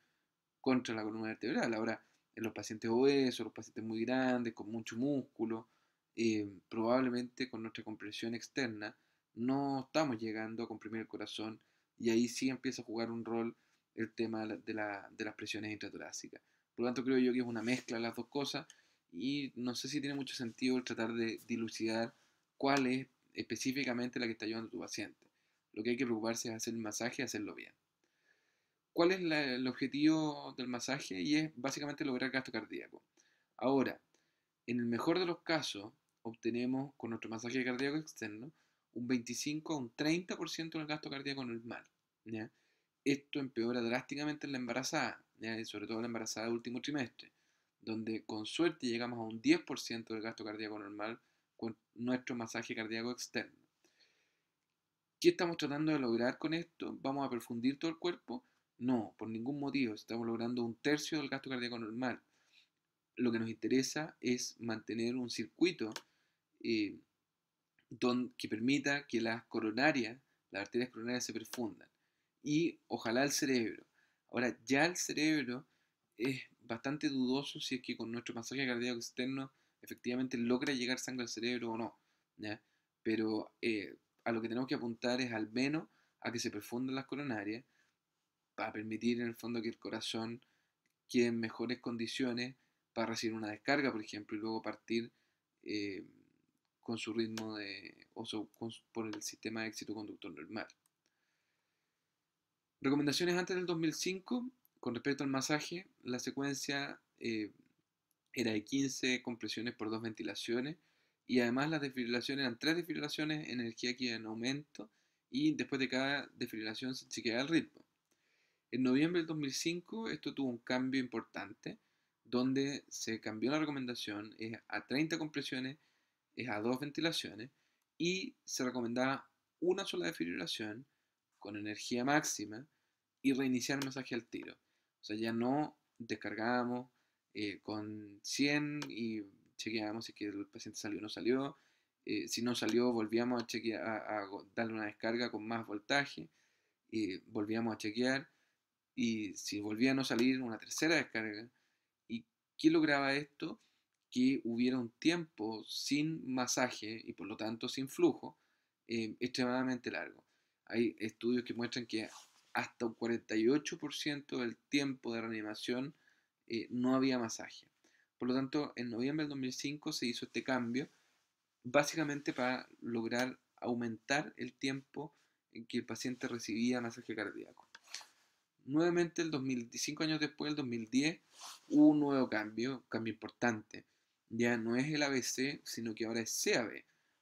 contra la columna vertebral. Ahora, en los pacientes obesos, los pacientes muy grandes, con mucho músculo, eh, probablemente con nuestra compresión externa no estamos llegando a comprimir el corazón y ahí sí empieza a jugar un rol el tema de, las presiones intratorácicas. Por lo tanto, creo yo que es una mezcla de las dos cosas y no sé si tiene mucho sentido el tratar de dilucidar cuál es específicamente la que está ayudando tu paciente. Lo que hay que preocuparse es hacer el masaje y hacerlo bien. ¿Cuál es el objetivo del masaje? Y es básicamente lograr gasto cardíaco. Ahora, en el mejor de los casos, obtenemos con nuestro masaje cardíaco externo un 25 a un 30% del gasto cardíaco normal. Esto empeora drásticamente en la embarazada, Y sobre todo la embarazada del último trimestre, donde con suerte llegamos a un 10% del gasto cardíaco normal con nuestro masaje cardíaco externo. ¿Qué estamos tratando de lograr con esto? ¿Vamos a perfundir todo el cuerpo? No, por ningún motivo. Estamos logrando un tercio del gasto cardíaco normal. Lo que nos interesa es mantener un circuito eh, que permita que las coronarias, las arterias coronarias se perfundan. Y ojalá el cerebro. Ahora, ya el cerebro es bastante dudoso si es que con nuestro masaje cardíaco externo efectivamente logra llegar sangre al cerebro o no. Pero eh, a lo que tenemos que apuntar es al menos a que se perfunden las coronarias para permitir en el fondo que el corazón quede en mejores condiciones para recibir una descarga, por ejemplo, y luego partir eh, con su ritmo de, o por el sistema de éxito conductor normal. Recomendaciones antes del 2005 con respecto al masaje, la secuencia eh, era de 15 compresiones por dos ventilaciones y además las desfibrilaciones eran tres desfibrilaciones, energía que en aumento y después de cada desfibrilación se chequeaba el ritmo. En noviembre del 2005 esto tuvo un cambio importante donde se cambió la recomendación a 30 compresiones, es a dos ventilaciones y se recomendaba una sola desfibrilación con energía máxima y reiniciar el masaje al tiro. O sea, ya no descargábamos, eh, con 100 y chequeábamos si el paciente salió o no salió. Eh, si no salió, volvíamos a, chequear, a, darle una descarga con más voltaje. Y eh, volvíamos a chequear. Y si volvía a no salir, una tercera descarga. ¿Y qué lograba esto? Que hubiera un tiempo sin masaje y por lo tanto sin flujo extremadamente largo. Hay estudios que muestran que hasta un 48% del tiempo de reanimación eh, no había masaje. Por lo tanto, en noviembre del 2005 se hizo este cambio, básicamente para lograr aumentar el tiempo en que el paciente recibía masaje cardíaco. Nuevamente, el 2005 años después, el 2010, hubo un nuevo cambio, cambio importante. Ya no es el ABC, sino que ahora es CAB.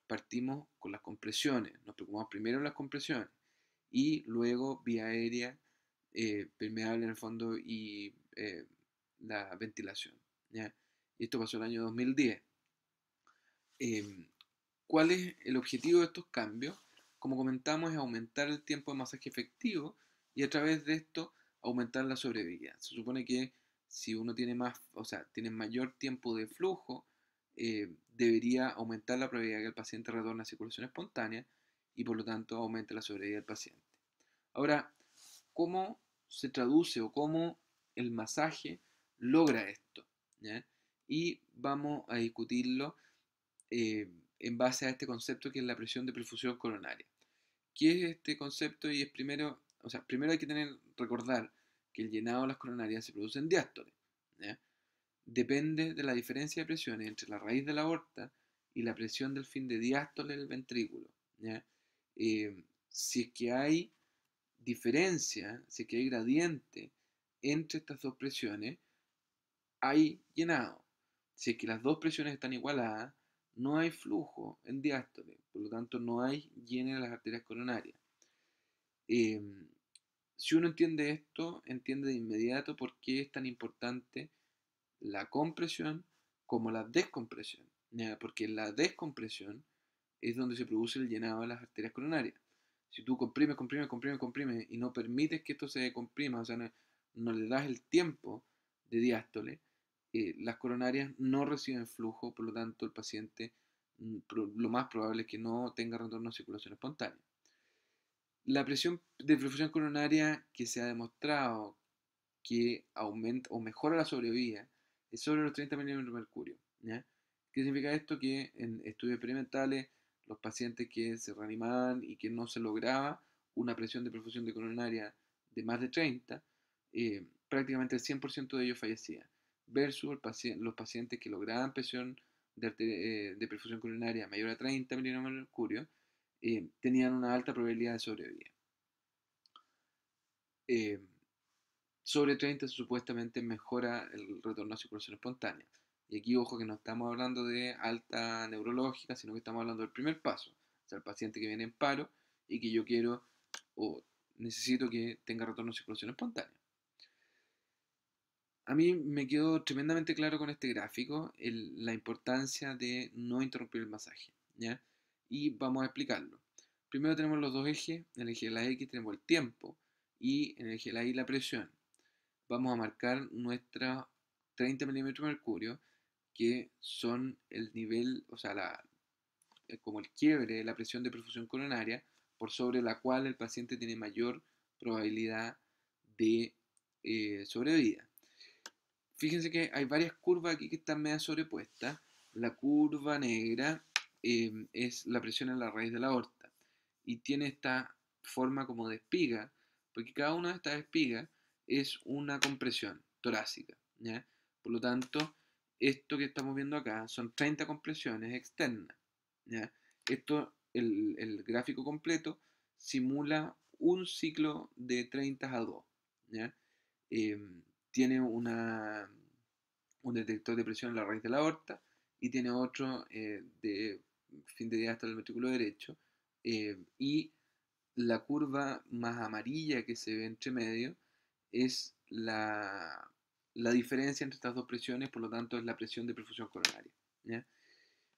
Partimos con las compresiones, nos preocupamos primero en las compresiones y luego vía aérea, eh, permeable en el fondo y eh, la ventilación. Y esto pasó en el año 2010. Em, ¿Cuál es el objetivo de estos cambios? Como comentamos, es aumentar el tiempo de masaje efectivo y a través de esto aumentar la sobrevivencia. Se supone que si uno tiene más, o sea, tiene mayor tiempo de flujo, eh, debería aumentar la probabilidad que el paciente retorne a circulación espontánea y por lo tanto aumente la sobrevivencia del paciente. Ahora, ¿cómo se traduce o cómo el masaje logra esto. Y vamos a discutirlo eh, en base a este concepto que es la presión de perfusión coronaria. ¿Qué es este concepto? Y es primero, o sea, primero hay que tener, recordar que el llenado de las coronarias se produce en diástole. Depende de la diferencia de presiones entre la raíz de la aorta y la presión del fin de diástole del ventrículo. Eh, si es que hay diferencia, si es que hay gradiente entre estas dos presiones, hay llenado. Si es que las dos presiones están igualadas, no hay flujo en diástole, por lo tanto no hay lleno de las arterias coronarias. Em, si uno entiende esto, entiende de inmediato por qué es tan importante la compresión como la descompresión, porque la descompresión es donde se produce el llenado de las arterias coronarias. Si tú comprimes, comprimes, comprimes, comprimes y no permites que esto se comprima, o sea, no le das el tiempo de diástole, eh, las coronarias no reciben flujo, por lo tanto el paciente mm, lo más probable es que no tenga retorno a circulación espontánea. La presión de perfusión coronaria que se ha demostrado que aumenta o mejora la sobrevida es sobre los 30 milímetros de mercurio. ¿Qué significa esto? Que en estudios experimentales los pacientes que se reanimaban y que no se lograba una presión de perfusión de coronaria de más de 30, eh, prácticamente el 100% de ellos fallecían versus los pacientes que lograban presión de, eh, perfusión coronaria mayor a 30 milímetros de mercurio eh, tenían una alta probabilidad de sobrevivir. Eh, sobre 30 supuestamente mejora el retorno a circulación espontánea. Y aquí ojo que no estamos hablando de alta neurológica, sino que estamos hablando del primer paso. O sea, el paciente que viene en paro y que yo quiero o necesito que tenga retorno a circulación espontánea. A mí me quedó tremendamente claro con este gráfico la importancia de no interrumpir el masaje. ¿ya? Y vamos a explicarlo. Primero tenemos los dos ejes. En el eje de la X tenemos el tiempo y en el eje de la Y la presión. Vamos a marcar nuestra 30 milímetros de mercurio, que son el nivel, o sea, la, eh, como el quiebre, de la presión de perfusión coronaria, por sobre la cual el paciente tiene mayor probabilidad de eh, fíjense que hay varias curvas aquí que están medio sobrepuestas. La curva negra em, es la presión en la raíz de la aorta y tiene esta forma como de espiga, porque cada una de estas espigas es una compresión torácica. Por lo tanto, esto que estamos viendo acá son 30 compresiones externas. ¿ya? Esto, el, gráfico completo, simula un ciclo de 30 a 2. ¿ya? Em, tiene una, un detector de presión en la raíz de la aorta y tiene otro eh, de fin de día hasta el ventrículo derecho. Eh, y la curva más amarilla que se ve entre medio es la, la, diferencia entre estas dos presiones, por lo tanto es la presión de perfusión coronaria.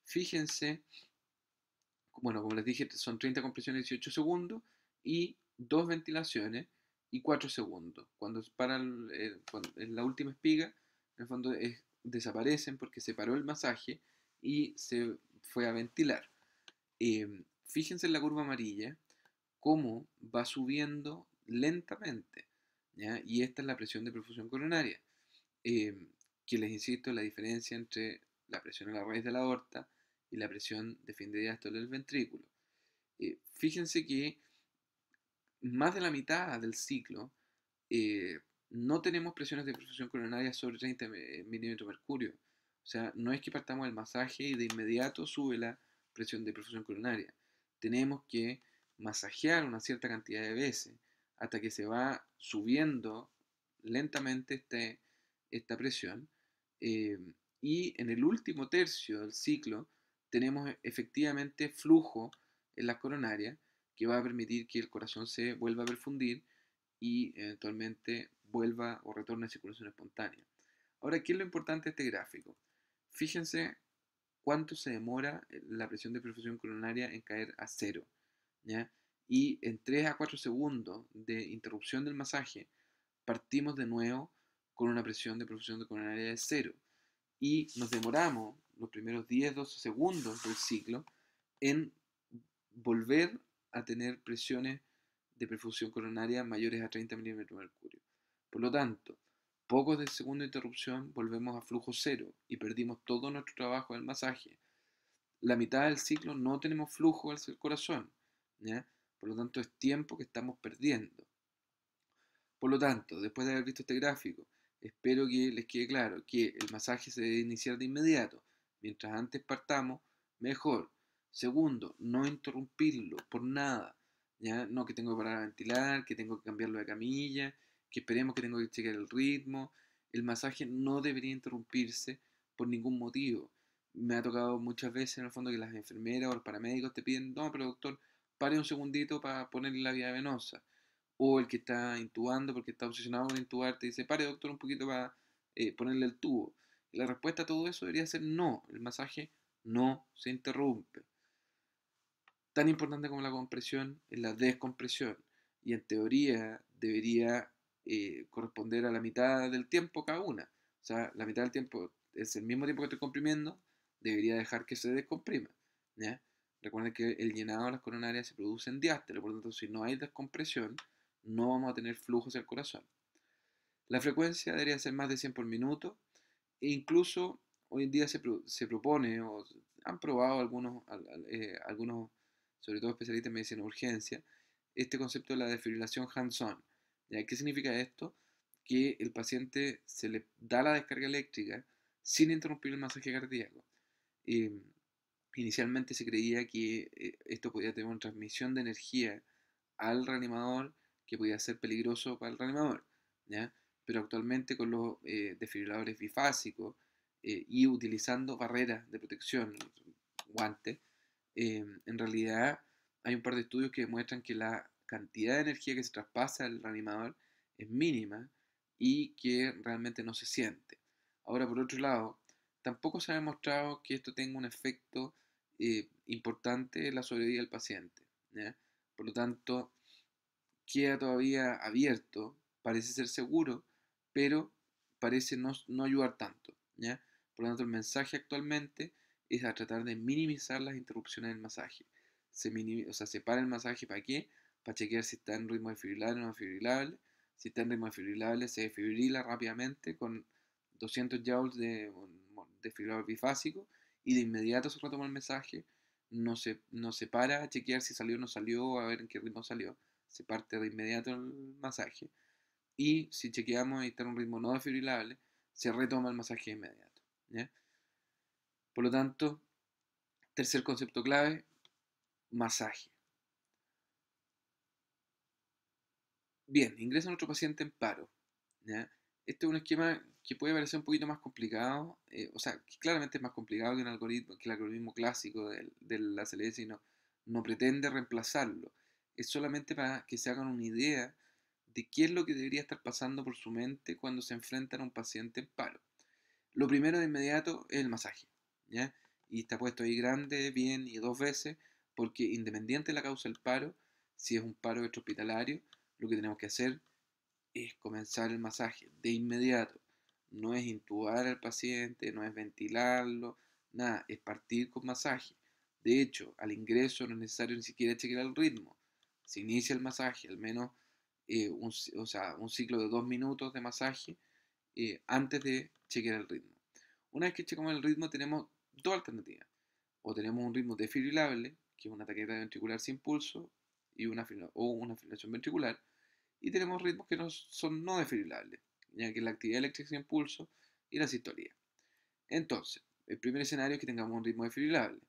Fíjense, bueno, como les dije, son 30 compresiones en 18 segundos y dos ventilaciones y 4 segundos. Cuando para eh, en la última espiga, en el fondo es, desaparecen porque se paró el masaje y se fue a ventilar. Em, fíjense en la curva amarilla, cómo va subiendo lentamente. Y esta es la presión de perfusión coronaria, em, que les insisto, la diferencia entre la presión a la raíz de la aorta y la presión de fin de diástole del ventrículo. Eh, fíjense que más de la mitad del ciclo eh, no tenemos presiones de perfusión coronaria sobre 30 milímetros mercurio. O sea, no es que partamos del masaje y de inmediato sube la presión de perfusión coronaria. Tenemos que masajear una cierta cantidad de veces hasta que se va subiendo lentamente este, esta presión. Eh, y en el último tercio del ciclo tenemos efectivamente flujo en las coronarias que va a permitir que el corazón se vuelva a perfundir y eventualmente vuelva o retorne a circulación espontánea. Ahora, ¿qué es lo importante de este gráfico? Fíjense cuánto se demora eh, la presión de perfusión coronaria en caer a cero. ¿ya? Y en 3 a 4 segundos de interrupción del masaje, partimos de nuevo con una presión de perfusión coronaria de cero. Y nos demoramos los primeros 10-12 segundos del ciclo en volver a tener presiones de perfusión coronaria mayores a 30 milímetros mercurio. Por lo tanto, pocos de segunda interrupción volvemos a flujo cero y perdimos todo nuestro trabajo del masaje. La mitad del ciclo no tenemos flujo hacia el corazón, por lo tanto es tiempo que estamos perdiendo. Por lo tanto, después de haber visto este gráfico, espero que les quede claro que el masaje se debe iniciar de inmediato. Mientras antes partamos, mejor. Segundo, no interrumpirlo por nada. ¿ya? No que tengo que parar a ventilar, que tengo que cambiarlo de camilla, que esperemos que tengo que chequear el ritmo. El masaje no debería interrumpirse por ningún motivo. Me ha tocado muchas veces en el fondo que las enfermeras o los paramédicos te piden, no, pero doctor, pare un segundito para ponerle la vía venosa. O el que está intubando porque está obsesionado con intubar te dice, pare doctor un poquito para eh, ponerle el tubo. Y la respuesta a todo eso debería ser no. El masaje no se interrumpe tan importante como la compresión es la descompresión y en teoría debería eh, corresponder a la mitad del tiempo cada una. O sea, la mitad del tiempo es el mismo tiempo que estoy comprimiendo, debería dejar que se descomprima. Recuerden que el llenado de las coronarias se produce en diástole, por lo tanto, si no hay descompresión, no vamos a tener flujos hacia el corazón. La frecuencia debería ser más de 100 por minuto, e incluso hoy en día se, propone, o han probado algunos, eh, algunos sobre todo especialistas en medicina urgencia, este concepto de la desfibrilación hands-on. ¿Qué significa esto? Que el paciente se le da la descarga eléctrica sin interrumpir el masaje cardíaco. Em, inicialmente se creía que eh, esto podía tener una transmisión de energía al reanimador que podía ser peligroso para el reanimador. Pero actualmente con los eh, desfibriladores bifásicos eh, y utilizando barreras de protección, guantes, Em, en realidad hay un par de estudios que demuestran que la cantidad de energía que se traspasa al reanimador es mínima y que realmente no se siente. Ahora, por otro lado, tampoco se ha demostrado que esto tenga un efecto eh, importante en la sobrevida del paciente. Por lo tanto, queda todavía abierto, parece ser seguro, pero parece no, no ayudar tanto. Por lo tanto, el mensaje actualmente es a tratar de minimizar las interrupciones del masaje. Se o sea, se para el masaje para qué? Para chequear si está en ritmo desfibrilable o no desfibrilable. Si está en ritmo desfibrilable, se desfibrila rápidamente con 200 joules de desfibrilador bifásico y de inmediato se retoma el masaje No se, no se para a chequear si salió o no salió, a ver en qué ritmo salió. Se parte de inmediato el masaje. Y si chequeamos y está en un ritmo no desfibrilable, se retoma el masaje de inmediato. ¿ya? Por lo tanto, tercer concepto clave, masaje. Bien, ingresa nuestro paciente en paro. Este es un esquema que puede parecer un poquito más complicado, eh, o sea, claramente es más complicado que, algoritmo, que el algoritmo clásico de la CLS sino no, no pretende reemplazarlo. Es solamente para que se hagan una idea de qué es lo que debería estar pasando por su mente cuando se enfrentan a un paciente en paro. Lo primero de inmediato es el masaje. Y está puesto ahí grande, bien y dos veces, porque independiente de la causa del paro, si es un paro hospitalario lo que tenemos que hacer es comenzar el masaje de inmediato. No es intubar al paciente, no es ventilarlo, nada, es partir con masaje. De hecho, al ingreso no es necesario ni siquiera chequear el ritmo. Se inicia el masaje, al menos eh, un, ciclo de dos minutos de masaje eh, antes de chequear el ritmo. Una vez que checamos el ritmo, tenemos dos alternativas. O tenemos un ritmo defibrilable, que es una taqueta ventricular sin pulso, y una, o una fibrilación ventricular, y tenemos ritmos que no, son no defibrilables, ya que la actividad eléctrica sin pulso y la sistolía. Entonces, el primer escenario es que tengamos un ritmo defibrilable,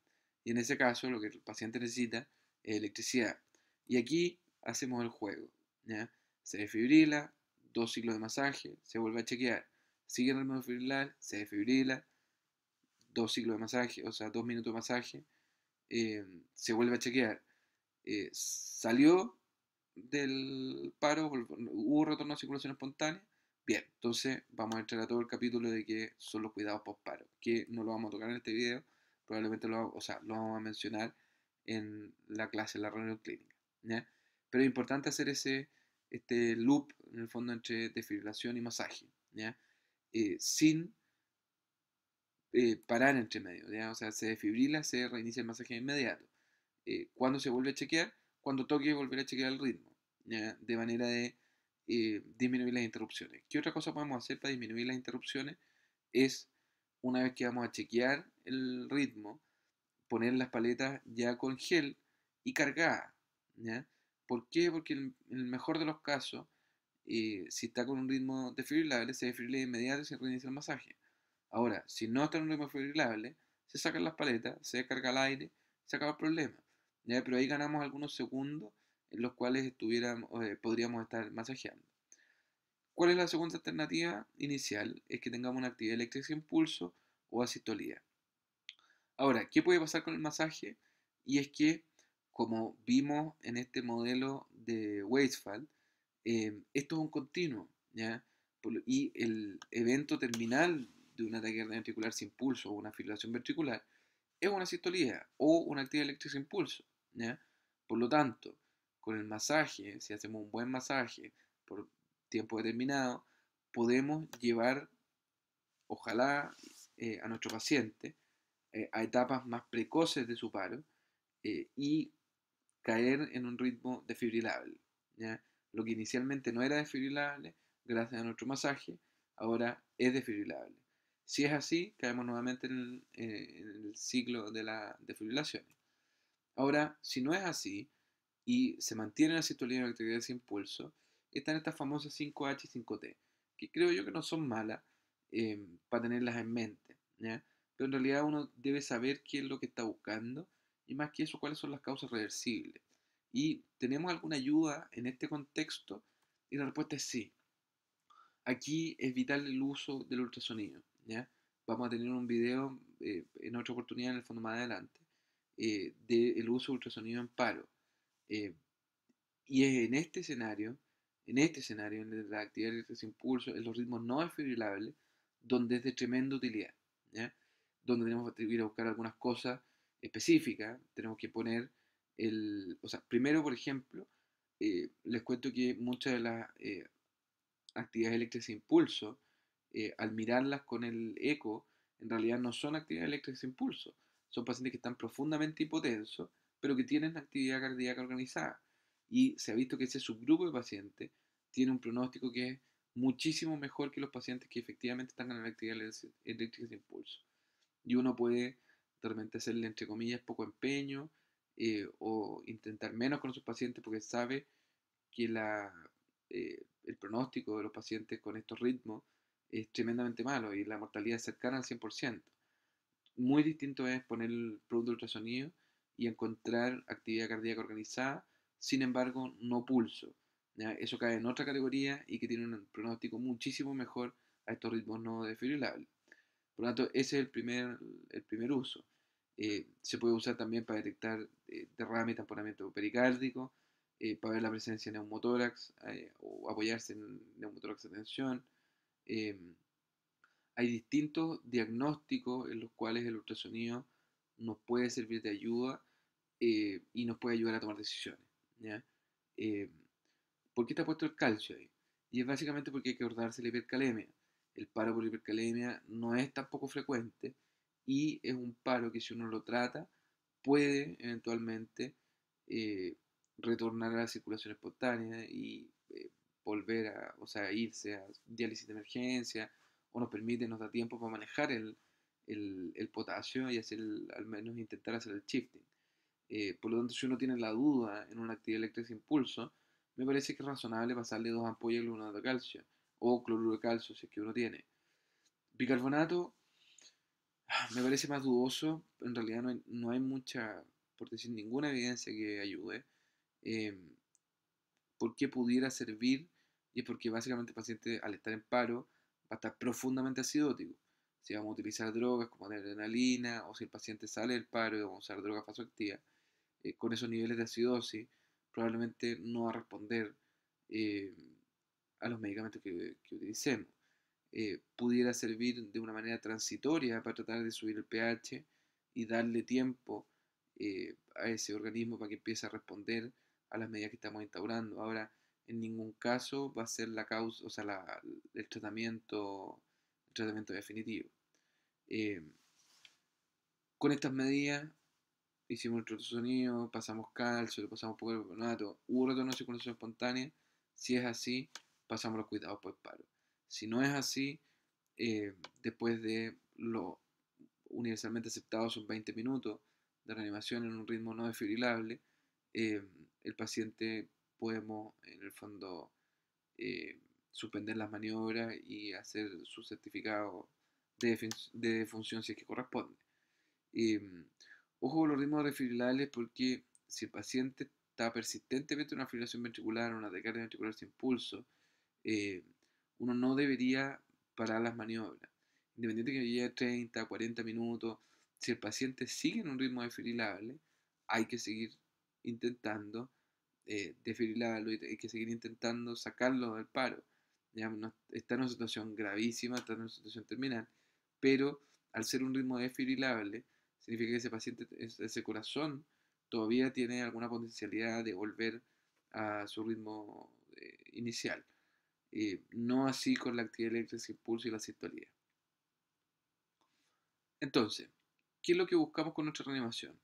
y en ese caso lo que el paciente necesita es electricidad. Y aquí hacemos el juego, Se defibrila, dos ciclos de masaje, se vuelve a chequear, sigue el ritmo defibrilable, se defibrila dos ciclos de masaje, o sea, dos minutos de masaje, eh, se vuelve a chequear. Eh, salió del paro, hubo retorno a circulación espontánea. Bien, entonces vamos a entrar a todo el capítulo de que son los cuidados post-paro, que no lo vamos a tocar en este video, probablemente lo, vamos a mencionar en la clase, en la reunión clínica. ¿ya? Pero es importante hacer ese este loop, en el fondo, entre desfibrilación y masaje, ¿ya? Eh, sin eh, parar entre medio, o sea, se desfibrila, se reinicia el masaje inmediato. Eh, Cuando se vuelve a chequear? Cuando toque volver a chequear el ritmo, de manera de eh, disminuir las interrupciones. ¿Qué otra cosa podemos hacer para disminuir las interrupciones? Es, una vez que vamos a chequear el ritmo, poner las paletas ya con gel y cargadas. ¿Por qué? Porque en el mejor de los casos, si está con un ritmo desfibrilable, se desfibrila de inmediato y se reinicia el masaje Ahora, si no está en un fibrilable, se sacan las paletas, se descarga el aire, se acaba el problema. Pero ahí ganamos algunos segundos en los cuales estuviéramos, eh, podríamos estar masajeando. ¿Cuál es la segunda alternativa inicial? Es que tengamos una actividad eléctrica sin pulso o asistolía. Ahora, ¿qué puede pasar con el masaje? Y es que, como vimos en este modelo de WasteFall, eh, esto es un continuo, Y el evento terminal de un ataque ventricular sin pulso o una fibrilación ventricular es una sistolía o una actividad eléctrica sin pulso. Por lo tanto, con el masaje, si hacemos un buen masaje por tiempo determinado, podemos llevar, ojalá, eh, a nuestro paciente eh, a etapas más precoces de su paro eh, y caer en un ritmo desfibrilable. Lo que inicialmente no era desfibrilable, gracias a nuestro masaje, ahora es desfibrilable. Si es así, caemos nuevamente eh, en, el ciclo de la defibrilación. Ahora, si no es así y se mantiene la situación de la actividad sin pulso, están estas famosas 5H y 5T, que creo yo que no son malas em, para tenerlas en mente. Pero en realidad uno debe saber qué es lo que está buscando y más que eso, cuáles son las causas reversibles. ¿Y tenemos alguna ayuda en este contexto? Y la respuesta es sí. Aquí es vital el uso del ultrasonido. Vamos a tener un video eh, en otra oportunidad, en el fondo más adelante, eh, del uso de ultrasonido en paro. Eh, y es en este escenario, en este escenario, en la actividad de sin impulso, en los ritmos no desfibrilables, donde es de tremenda utilidad, Donde tenemos que ir a buscar algunas cosas específicas, tenemos que poner el... O sea, primero, por ejemplo, les cuento que muchas de las actividades eléctricas sin impulso, eh, al mirarlas con el eco, en realidad no son actividades eléctricas de impulso. Son pacientes que están profundamente hipotensos, pero que tienen actividad cardíaca organizada. Y se ha visto que ese subgrupo de pacientes tiene un pronóstico que es muchísimo mejor que los pacientes que efectivamente están en actividades eléctricas de impulso. Y uno puede realmente hacerle, entre comillas, poco empeño eh, o intentar menos con sus pacientes porque sabe que la, eh, el pronóstico de los pacientes con estos ritmos es tremendamente malo y la mortalidad es cercana al 100%. Muy distinto es poner el producto de ultrasonido y encontrar actividad cardíaca organizada, sin embargo, no pulso. Eso cae en otra categoría y que tiene un pronóstico muchísimo mejor a estos ritmos no desfibrilables. Por lo tanto, ese es el primer, el primer uso. Eh, se puede usar también para detectar eh, derrame y tamponamiento pericárdico, eh, para ver la presencia de neumotórax o apoyarse en neumotórax de tensión, Em, hay distintos diagnósticos en los cuales el ultrasonido nos puede servir de ayuda eh, y nos puede ayudar a tomar decisiones. Em, ¿Por qué está puesto el calcio ahí? Y es básicamente porque hay que abordarse la hipercalemia. El paro por hipercalemia no es poco frecuente y es un paro que si uno lo trata puede eventualmente eh, retornar a la circulación espontánea y eh, volver a, o sea, irse a diálisis de emergencia, o nos permite, nos da tiempo para manejar el, el, potasio y hacer al menos intentar hacer el shifting. Eh, por lo tanto, si uno tiene la duda en una actividad eléctrica sin impulso, me parece que es razonable pasarle dos ampollas de cloruro de calcio o cloruro de calcio, si es que uno tiene. Bicarbonato ah, me parece más dudoso, en realidad no hay, no hay mucha, por decir ninguna evidencia que ayude. Eh, ¿Por qué pudiera servir y porque básicamente el paciente al estar en paro va a estar profundamente acidótico. Si vamos a utilizar drogas como adrenalina o si el paciente sale del paro y vamos a usar drogas vasoactivas, eh, con esos niveles de acidosis probablemente no va a responder eh, a los medicamentos que, utilicemos. Eh, pudiera servir de una manera transitoria para tratar de subir el pH y darle tiempo a ese organismo para que empiece a responder a las medidas que estamos instaurando. Ahora, en ningún caso va a ser la causa, o sea, el, tratamiento, tratamiento definitivo. Eh, con estas medidas hicimos ultrasonido, pasamos calcio, le pasamos un poco de carbonato, hubo retorno de circulación espontánea, si es así, pasamos los cuidados por paro. Si no es así, eh, después de lo universalmente aceptado son 20 minutos de reanimación en un ritmo no desfibrilable, eh, el paciente podemos en el fondo eh, suspender las maniobras y hacer su certificado de, de función si es que corresponde. Eh, ojo con los ritmos refibrilares porque si el paciente está persistentemente en una fibrilación ventricular, una descarga ventricular sin pulso, eh, uno no debería parar las maniobras. Independiente de que lleve 30, 40 minutos, si el paciente sigue en un ritmo desfibrilable, hay que seguir intentando eh, y hay que seguir intentando sacarlo del paro. está en una situación gravísima, está en una situación terminal, pero al ser un ritmo desfibrilable, significa que ese paciente, ese corazón, todavía tiene alguna potencialidad de volver a su ritmo eh, inicial. no así con la actividad eléctrica, impulso y la sintonía. Entonces, ¿qué es lo que buscamos con nuestra reanimación?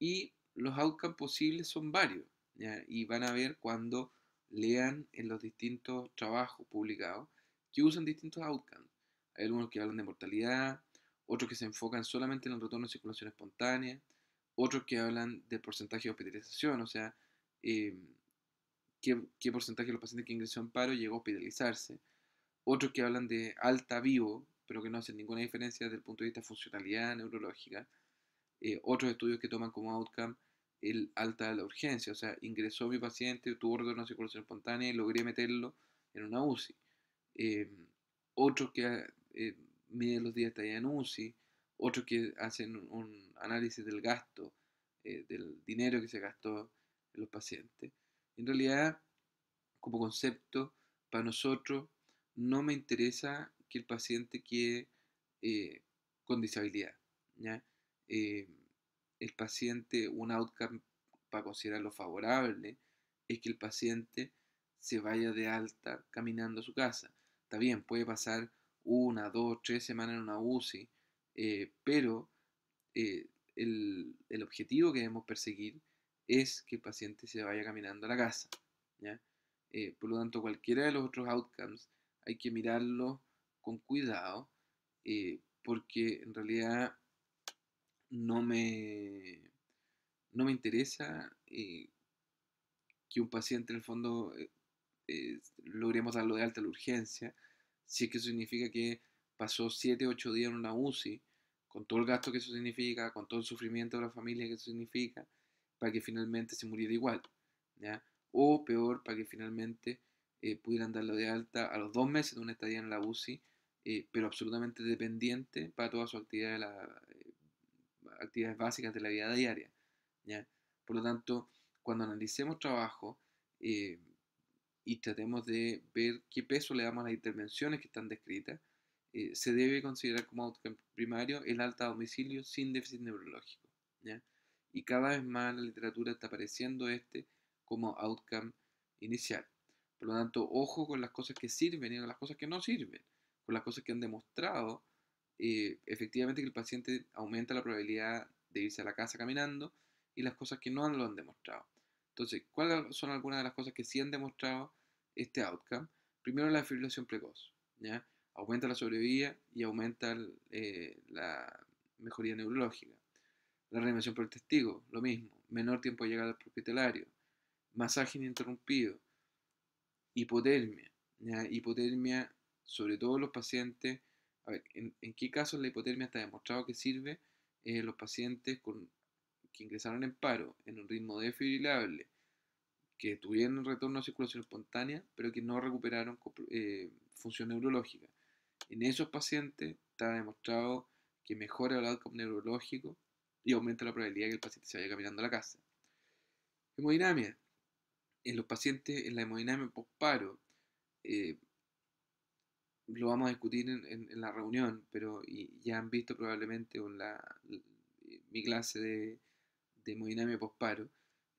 Y los outcomes posibles son varios y van a ver cuando lean en los distintos trabajos publicados que usan distintos outcomes. Hay algunos que hablan de mortalidad, otros que se enfocan solamente en el retorno de circulación espontánea, otros que hablan del porcentaje de hospitalización, o sea, em, qué, porcentaje de los pacientes que ingresó en paro llegó a hospitalizarse, otros que hablan de alta vivo, pero que no hacen ninguna diferencia desde el punto de vista de funcionalidad neurológica, eh, otros estudios que toman como outcome el alta de la urgencia. O sea, ingresó mi paciente, tuvo no de circulación espontánea y logré meterlo en una UCI. Eh, otros que eh, miden los días de en UCI, otros que hacen un análisis del gasto, eh, del dinero que se gastó en los pacientes. En realidad, como concepto, para nosotros no me interesa que el paciente quede eh, con disabilidad. ¿ya? el paciente, un outcome para considerarlo favorable, es que el paciente se vaya de alta caminando a su casa. Está bien, puede pasar una, dos, tres semanas en una UCI, eh, pero eh, el, objetivo que debemos perseguir es que el paciente se vaya caminando a la casa. Eh, por lo tanto, cualquiera de los otros outcomes hay que mirarlo con cuidado, porque en realidad no me, no me interesa eh, que un paciente en el fondo eh, eh, logremos darlo de alta a la urgencia, si es que eso significa que pasó 7, 8 días en una UCI, con todo el gasto que eso significa, con todo el sufrimiento de la familia que eso significa, para que finalmente se muriera igual, O peor, para que finalmente pudieran darlo de alta a los dos meses de una estadía en la UCI, pero absolutamente dependiente para toda su actividad de la, actividades básicas de la vida diaria. Por lo tanto, cuando analicemos trabajo eh, y tratemos de ver qué peso le damos a las intervenciones que están descritas, eh, se debe considerar como outcome primario el alta domicilio sin déficit neurológico. Y cada vez más la literatura está apareciendo este como outcome inicial. Por lo tanto, ojo con las cosas que sirven y con las cosas que no sirven, con las cosas que han demostrado eh, efectivamente que el paciente aumenta la probabilidad de irse a la casa caminando y las cosas que no lo han demostrado. Entonces, ¿cuáles son algunas de las cosas que sí han demostrado este outcome? Primero, la fibrilación precoz. ¿ya? Aumenta la sobrevida y aumenta eh, la mejoría neurológica. La reanimación por el testigo, lo mismo. Menor tiempo de llegada al propietario. Masaje ininterrumpido. Hipotermia. Hipotermia, sobre todo los pacientes a ver, ¿en, qué casos la hipotermia está demostrado que sirve eh, los pacientes con, que ingresaron en paro en un ritmo desfibrilable, que tuvieron un retorno a circulación espontánea, pero que no recuperaron eh, función neurológica? En esos pacientes está demostrado que mejora el outcome neurológico y aumenta la probabilidad de que el paciente se vaya caminando a la casa. Hemodinamia. En los pacientes en la hemodinamia postparo, paro, eh, lo vamos a discutir en, la reunión, pero y ya han visto probablemente en la, mi clase de, de hemodinamia posparo,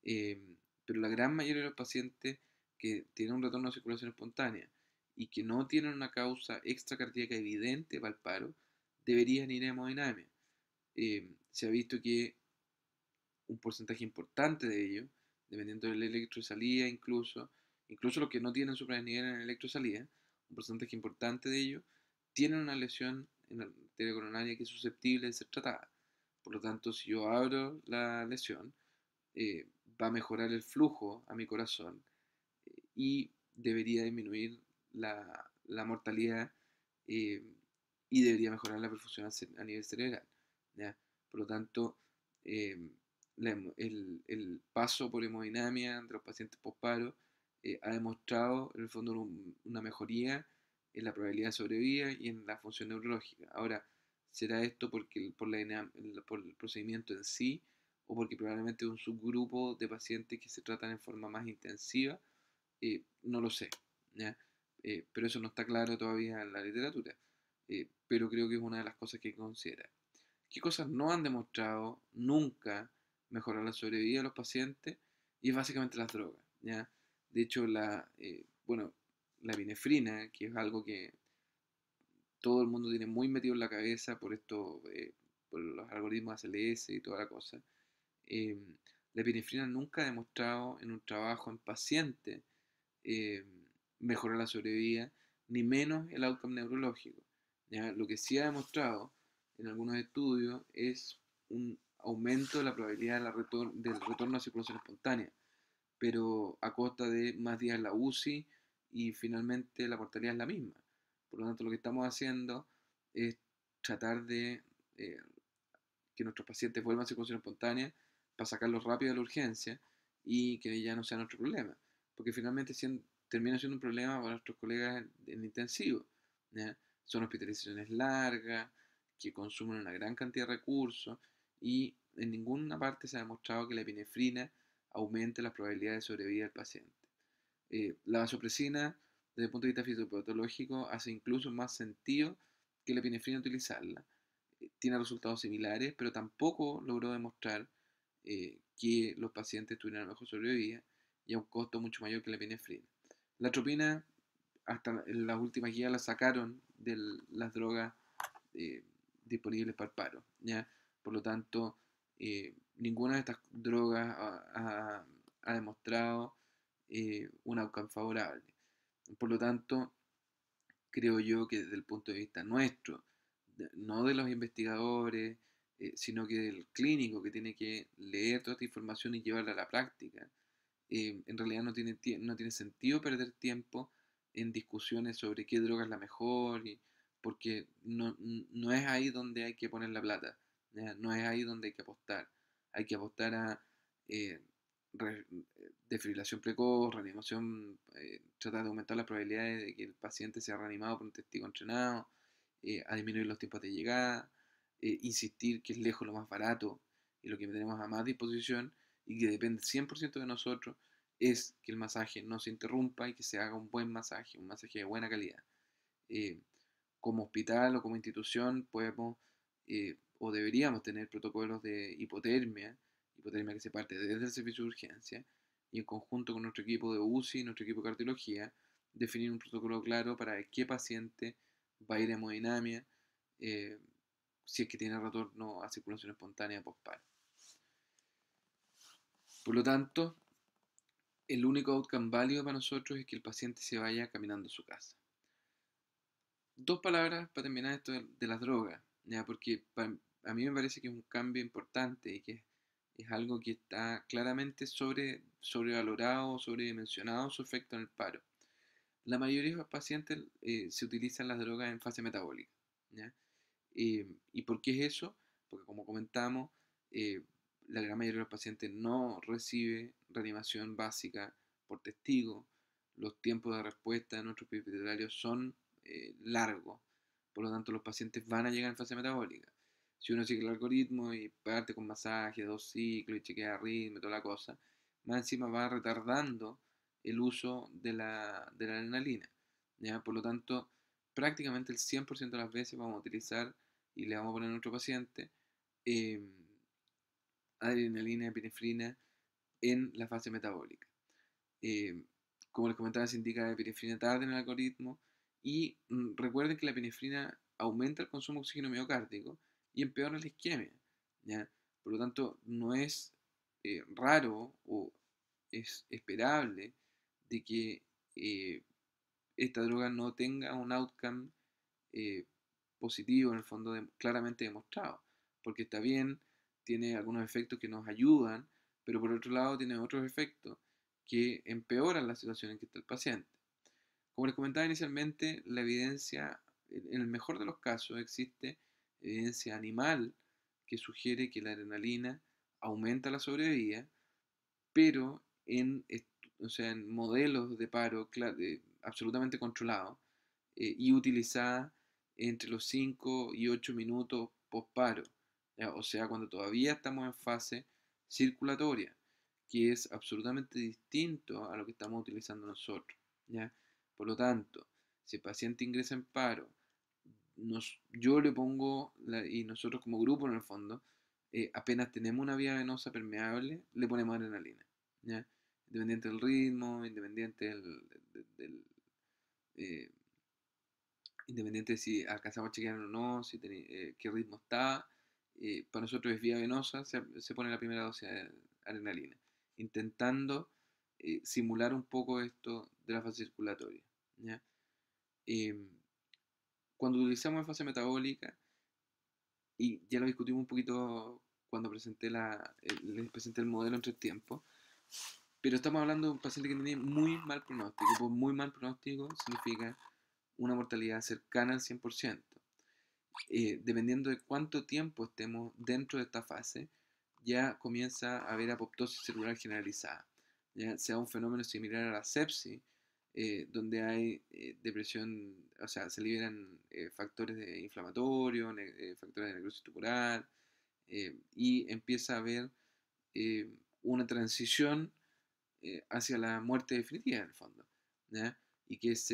em, pero la gran mayoría de los pacientes que tienen un retorno de circulación espontánea y que no tienen una causa extracardíaca evidente para el paro, deberían ir a hemodinamia. Em, se ha visto que un porcentaje importante de ellos, dependiendo de la electrosalida incluso, incluso los que no tienen supranivel en electrosalía, un porcentaje importante de ello, tienen una lesión en la arteria coronaria que es susceptible de ser tratada. Por lo tanto, si yo abro la lesión, eh, va a mejorar el flujo a mi corazón y debería disminuir la, la mortalidad eh, y debería mejorar la perfusión a, nivel cerebral. Por lo tanto, eh, el, el, paso por hemodinamia entre los pacientes postparo eh, ha demostrado en el fondo una mejoría en la probabilidad de sobrevivir y en la función neurológica. Ahora, ¿será esto porque por, la, por el procedimiento en sí o porque probablemente un subgrupo de pacientes que se tratan en forma más intensiva? Eh, no lo sé, eh, pero eso no está claro todavía en la literatura, pero creo que es una de las cosas que considera. ¿Qué cosas no han demostrado nunca mejorar la sobrevivir de los pacientes? Y es básicamente las drogas, de hecho, la, eh, bueno, la que es algo que todo el mundo tiene muy metido en la cabeza por esto, eh, por los algoritmos ALS y toda la cosa, eh, la epinefrina nunca ha demostrado en un trabajo en paciente eh, mejorar la sobrevida, ni menos el outcome neurológico. Lo que sí ha demostrado en algunos estudios es un aumento de la probabilidad de la del retorno a circulación espontánea pero a costa de más días en la UCI y finalmente la mortalidad es la misma. Por lo tanto, lo que estamos haciendo es tratar de eh, que nuestros pacientes vuelvan a circuncisión espontánea para sacarlos rápido de la urgencia y que ya no sea nuestro problema. Porque finalmente termina siendo un problema para nuestros colegas en, intensivo. Son hospitalizaciones largas, que consumen una gran cantidad de recursos y en ninguna parte se ha demostrado que la epinefrina ...aumente la probabilidad de sobrevida del paciente. Eh, la vasopresina, desde el punto de vista fisiopatológico, hace incluso más sentido que la epinefrina utilizarla. Eh, tiene resultados similares, pero tampoco logró demostrar eh, que los pacientes tuvieran mejor sobrevida y a un costo mucho mayor que la epinefrina. La tropina, hasta las últimas guías la sacaron de las drogas disponibles para el paro. ¿ya? Por lo tanto, eh, ninguna de estas drogas ha, demostrado eh, un outcome favorable. Por lo tanto, creo yo que desde el punto de vista nuestro, no de los investigadores, eh, sino que del clínico que tiene que leer toda esta información y llevarla a la práctica, en realidad no tiene, no tiene sentido perder tiempo en discusiones sobre qué droga es la mejor, y, porque no, no es ahí donde hay que poner la plata no es ahí donde hay que apostar. Hay que apostar a eh, eh precoz, reanimación, eh, tratar de aumentar las probabilidades de que el paciente sea reanimado por un testigo entrenado, eh, a disminuir los tiempos de llegada, insistir que es lejos lo más barato y lo que tenemos a más disposición y que depende 100% de nosotros es que el masaje no se interrumpa y que se haga un buen masaje, un masaje de buena calidad. como hospital o como institución podemos o deberíamos tener protocolos de hipotermia, hipotermia que se parte desde el servicio de urgencia, y en conjunto con nuestro equipo de UCI, nuestro equipo de cardiología, definir un protocolo claro para qué paciente va a ir a hemodinamia, eh, si es que tiene retorno a circulación espontánea postparto. Por lo tanto, el único outcome válido para nosotros es que el paciente se vaya caminando a su casa. Dos palabras para terminar esto de las drogas, porque para, a mí me parece que es un cambio importante y que es algo que está claramente sobre, sobrevalorado, sobredimensionado su efecto en el paro. La mayoría de los pacientes eh, se utilizan las drogas en fase metabólica. Eh, ¿Y por qué es eso? Porque como comentamos, eh, la gran mayoría de los pacientes no recibe reanimación básica por testigo. Los tiempos de respuesta en nuestros pituitarios son largos. Por lo tanto, los pacientes van a llegar en fase metabólica si uno sigue el algoritmo y parte con masaje, dos ciclos y chequea ritmo y toda la cosa, más encima va retardando el uso de la, de la adrenalina. ¿ya? Por lo tanto, prácticamente el 100% de las veces vamos a utilizar y le vamos a poner a nuestro paciente em, adrenalina y epinefrina en la fase metabólica. Em, como les comentaba, se indica la epinefrina tarde en el algoritmo y mm, recuerden que la epinefrina aumenta el consumo de oxígeno miocárdico, y empeora la isquemia. ¿ya? Por lo tanto, no es eh, raro o es esperable de que eh, esta droga no tenga un outcome eh, positivo en el fondo claramente demostrado, porque está bien, tiene algunos efectos que nos ayudan, pero por otro lado tiene otros efectos que empeoran la situación en que está el paciente. Como les comentaba inicialmente, la evidencia, en el mejor de los casos, existe evidencia animal que sugiere que la adrenalina aumenta la sobrevida, pero en, en modelos de paro absolutamente controlados eh, y utilizada entre los 5 y 8 minutos post-paro, o sea, cuando todavía estamos en fase circulatoria, que es absolutamente distinto a lo que estamos utilizando nosotros. ¿ya? Por lo tanto, si el paciente ingresa en paro, yo le pongo, y nosotros como grupo en el fondo, eh, apenas tenemos una vía venosa permeable, le ponemos adrenalina. Independiente del ritmo, independiente del... Eh, independiente si alcanzamos a chequear o no, si eh, qué ritmo está, para nosotros es vía venosa, se, pone la primera dosis de adrenalina, intentando simular un poco esto de la fase circulatoria. Em, cuando utilizamos la fase metabólica, y ya lo discutimos un poquito cuando presenté la, les presenté el modelo entre tiempo, pero estamos hablando de un paciente que tiene muy mal pronóstico. Por muy mal pronóstico significa una mortalidad cercana al 100%. Eh, dependiendo de cuánto tiempo estemos dentro de esta fase, ya comienza a haber apoptosis celular generalizada. Ya sea un fenómeno similar a la sepsis, eh, donde hay eh, depresión, o sea, se liberan eh, factores de inflamatorio, factores de necrosis tubular, y empieza a haber una transición hacia la muerte definitiva, en el fondo, y que es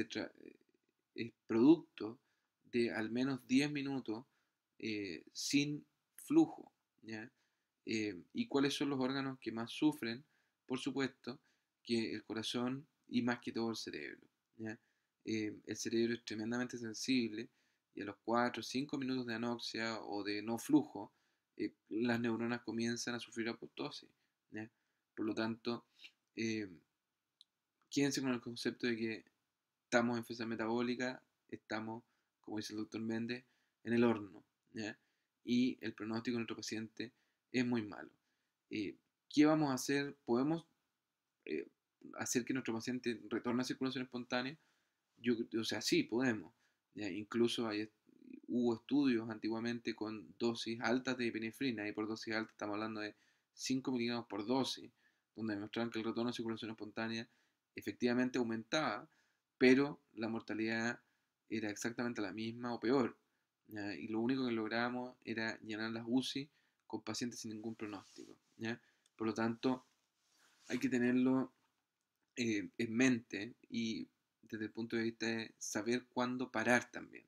producto de al menos 10 minutos sin flujo. ¿Y cuáles son los órganos que más sufren? Por supuesto que el corazón y más que todo el cerebro. Eh, el cerebro es tremendamente sensible y a los 4 o 5 minutos de anoxia o de no flujo, eh, las neuronas comienzan a sufrir apoptosis. Por lo tanto, eh, quédense con el concepto de que estamos en fase metabólica, estamos, como dice el doctor Méndez, en el horno. Y el pronóstico de nuestro paciente es muy malo. Eh, ¿Qué vamos a hacer? Podemos hacer que nuestro paciente retorne a circulación espontánea, yo, o sea, sí, podemos. Incluso hay, hubo estudios antiguamente con dosis altas de epinefrina, y por dosis altas estamos hablando de 5 miligramos por dosis, donde demostraron que el retorno a circulación espontánea efectivamente aumentaba, pero la mortalidad era exactamente la misma o peor. Y lo único que logramos era llenar las UCI con pacientes sin ningún pronóstico. Por lo tanto, hay que tenerlo eh, en mente y desde el punto de vista de saber cuándo parar también.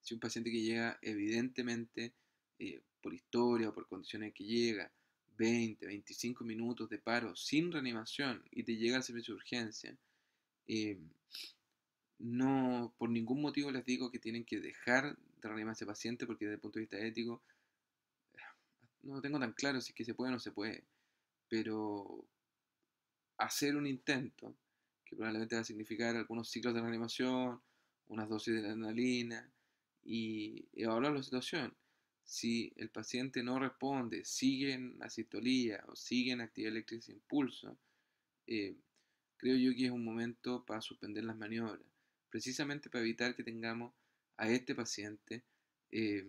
Si un paciente que llega evidentemente eh, por historia o por condiciones que llega 20, 25 minutos de paro sin reanimación y te llega al servicio de urgencia, eh, no por ningún motivo les digo que tienen que dejar de reanimar ese paciente porque desde el punto de vista ético no lo tengo tan claro si es que se puede o no se puede, pero hacer un intento, que probablemente va a significar algunos ciclos de reanimación, unas dosis de adrenalina, y evaluar la situación. Si el paciente no responde, sigue en asistolía o sigue en actividad eléctrica sin pulso, eh, creo yo que es un momento para suspender las maniobras, precisamente para evitar que tengamos a este paciente eh,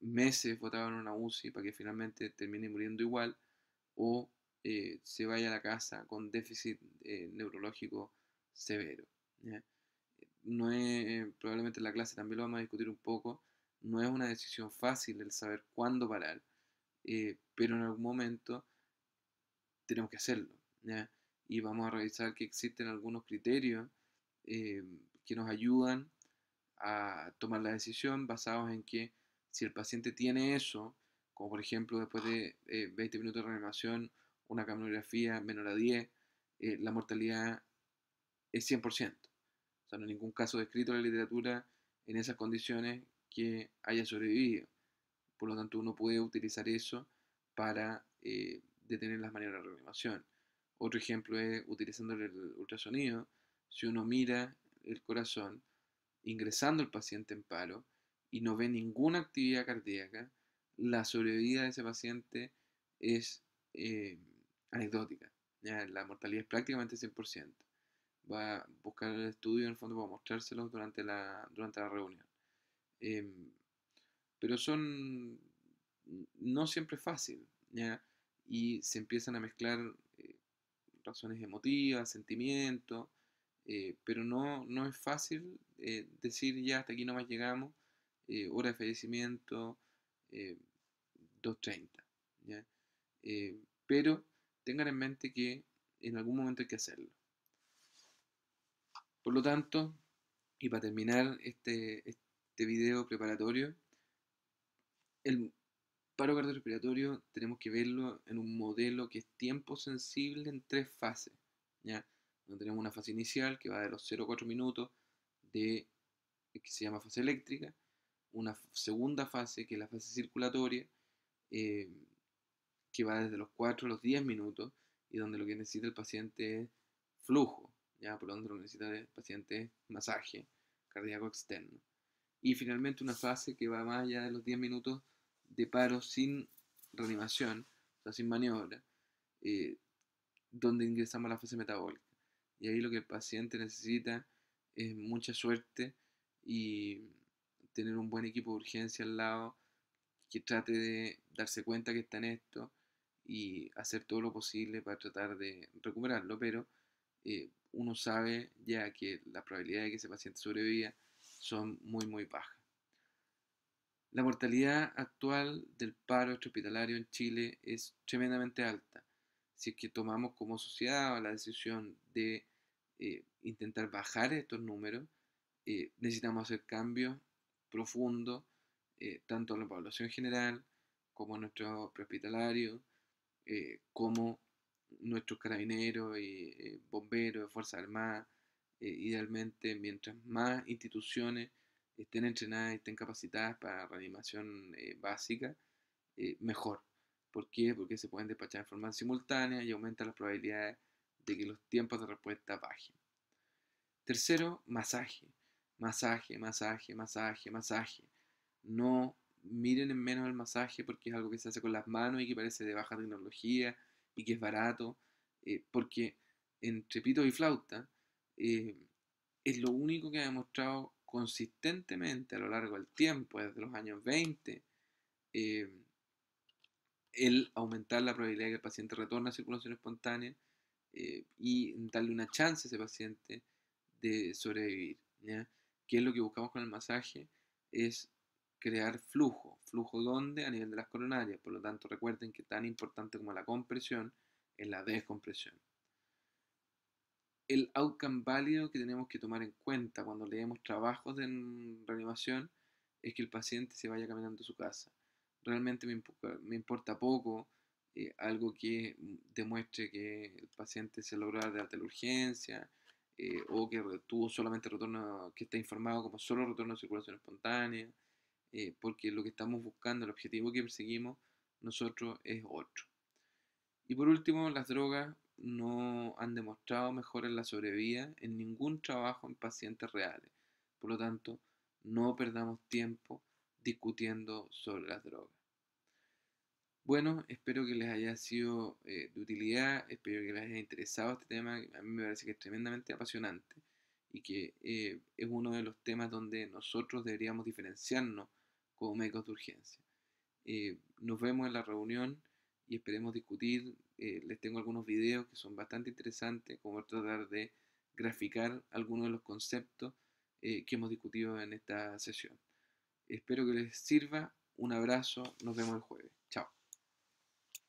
meses votado en una UCI para que finalmente termine muriendo igual o eh, se vaya a la casa con déficit eh, neurológico severo. No es, probablemente en la clase también lo vamos a discutir un poco, no es una decisión fácil el saber cuándo parar, eh, pero en algún momento tenemos que hacerlo. Y vamos a revisar que existen algunos criterios que nos ayudan a tomar la decisión basados en que si el paciente tiene eso, como por ejemplo después de 20 minutos de reanimación una caminografía menor a 10, eh, la mortalidad es 100%. O sea, no hay ningún caso descrito en la literatura en esas condiciones que haya sobrevivido. Por lo tanto, uno puede utilizar eso para eh, detener las maneras de reanimación. Otro ejemplo es utilizando el ultrasonido. Si uno mira el corazón, ingresando el paciente en paro y no ve ninguna actividad cardíaca, la sobrevivida de ese paciente es eh, anecdótica. ¿ya? La mortalidad es prácticamente 100%. Va a buscar el estudio en el fondo para mostrárselos durante la, durante la reunión. Em, pero son no siempre fácil, ¿ya? Y se empiezan a mezclar eh, razones emotivas, sentimientos, eh, pero no, no es fácil eh, decir ya hasta aquí no más llegamos, hora de fallecimiento, 2.30, ¿ya? pero tengan en mente que en algún momento hay que hacerlo. Por lo tanto, y para terminar este, este video preparatorio, el paro cardiorrespiratorio tenemos que verlo en un modelo que es tiempo sensible en tres fases. ¿ya? tenemos una fase inicial que va de los 0 a 4 minutos, de, que se llama fase eléctrica, una segunda fase que es la fase circulatoria, eh, que va desde los 4 a los 10 minutos y donde lo que necesita el paciente es flujo, ya por donde lo que necesita el paciente masaje cardíaco externo. Y finalmente una fase que va más allá de los 10 minutos de paro sin reanimación, o sea, sin maniobra, eh, donde ingresamos a la fase metabólica. Y ahí lo que el paciente necesita es mucha suerte y tener un buen equipo de urgencia al lado que trate de darse cuenta que está en esto y hacer todo lo posible para tratar de recuperarlo, pero eh, uno sabe ya que las probabilidades de que ese paciente sobreviva son muy, muy bajas. La mortalidad actual del paro hospitalario en Chile es tremendamente alta. Si es que tomamos como sociedad la decisión de eh, intentar bajar estos números, eh, necesitamos hacer cambios profundos, tanto en la población general como en nuestro hospitalario, eh, como nuestros carabineros y eh, bomberos de Fuerzas Armadas, eh, idealmente, mientras más instituciones estén entrenadas y estén capacitadas para reanimación básica, mejor. ¿Por qué? Porque se pueden despachar en forma simultánea y aumenta las probabilidades de que los tiempos de respuesta bajen. Tercero, masaje. Masaje, masaje, masaje, masaje. No miren en menos el masaje porque es algo que se hace con las manos y que parece de baja tecnología y que es barato, eh, porque entre pito y flauta eh, es lo único que ha demostrado consistentemente a lo largo del tiempo, desde los años 20, eh, el aumentar la probabilidad de que el paciente retorne a circulación espontánea y darle una chance a ese paciente de sobrevivir. ¿ya? ¿Qué es lo que buscamos con el masaje? Es crear flujo. ¿Flujo donde? A nivel de las coronarias. Por lo tanto, recuerden que tan importante como la compresión es la descompresión. El outcome válido que tenemos que tomar en cuenta cuando leemos trabajos de reanimación es que el paciente se vaya caminando a su casa. Realmente me, importa poco eh, algo que demuestre que el paciente se logró dar de alta la urgencia, eh, o que tuvo solamente retorno, que está informado como solo retorno de circulación espontánea, eh, porque lo que estamos buscando, el objetivo que perseguimos nosotros es otro. Y por último, las drogas no han demostrado mejoras en la sobrevida en ningún trabajo en pacientes reales. Por lo tanto, no perdamos tiempo discutiendo sobre las drogas. Bueno, espero que les haya sido eh, de utilidad, espero que les haya interesado este tema, a mí me parece que es tremendamente apasionante y que eh, es uno de los temas donde nosotros deberíamos diferenciarnos como médicos de urgencia. Eh, nos vemos en la reunión y esperemos discutir. Eh, les tengo algunos videos que son bastante interesantes, como tratar de graficar algunos de los conceptos eh, que hemos discutido en esta sesión. Espero que les sirva. Un abrazo. Nos vemos el jueves. Chao.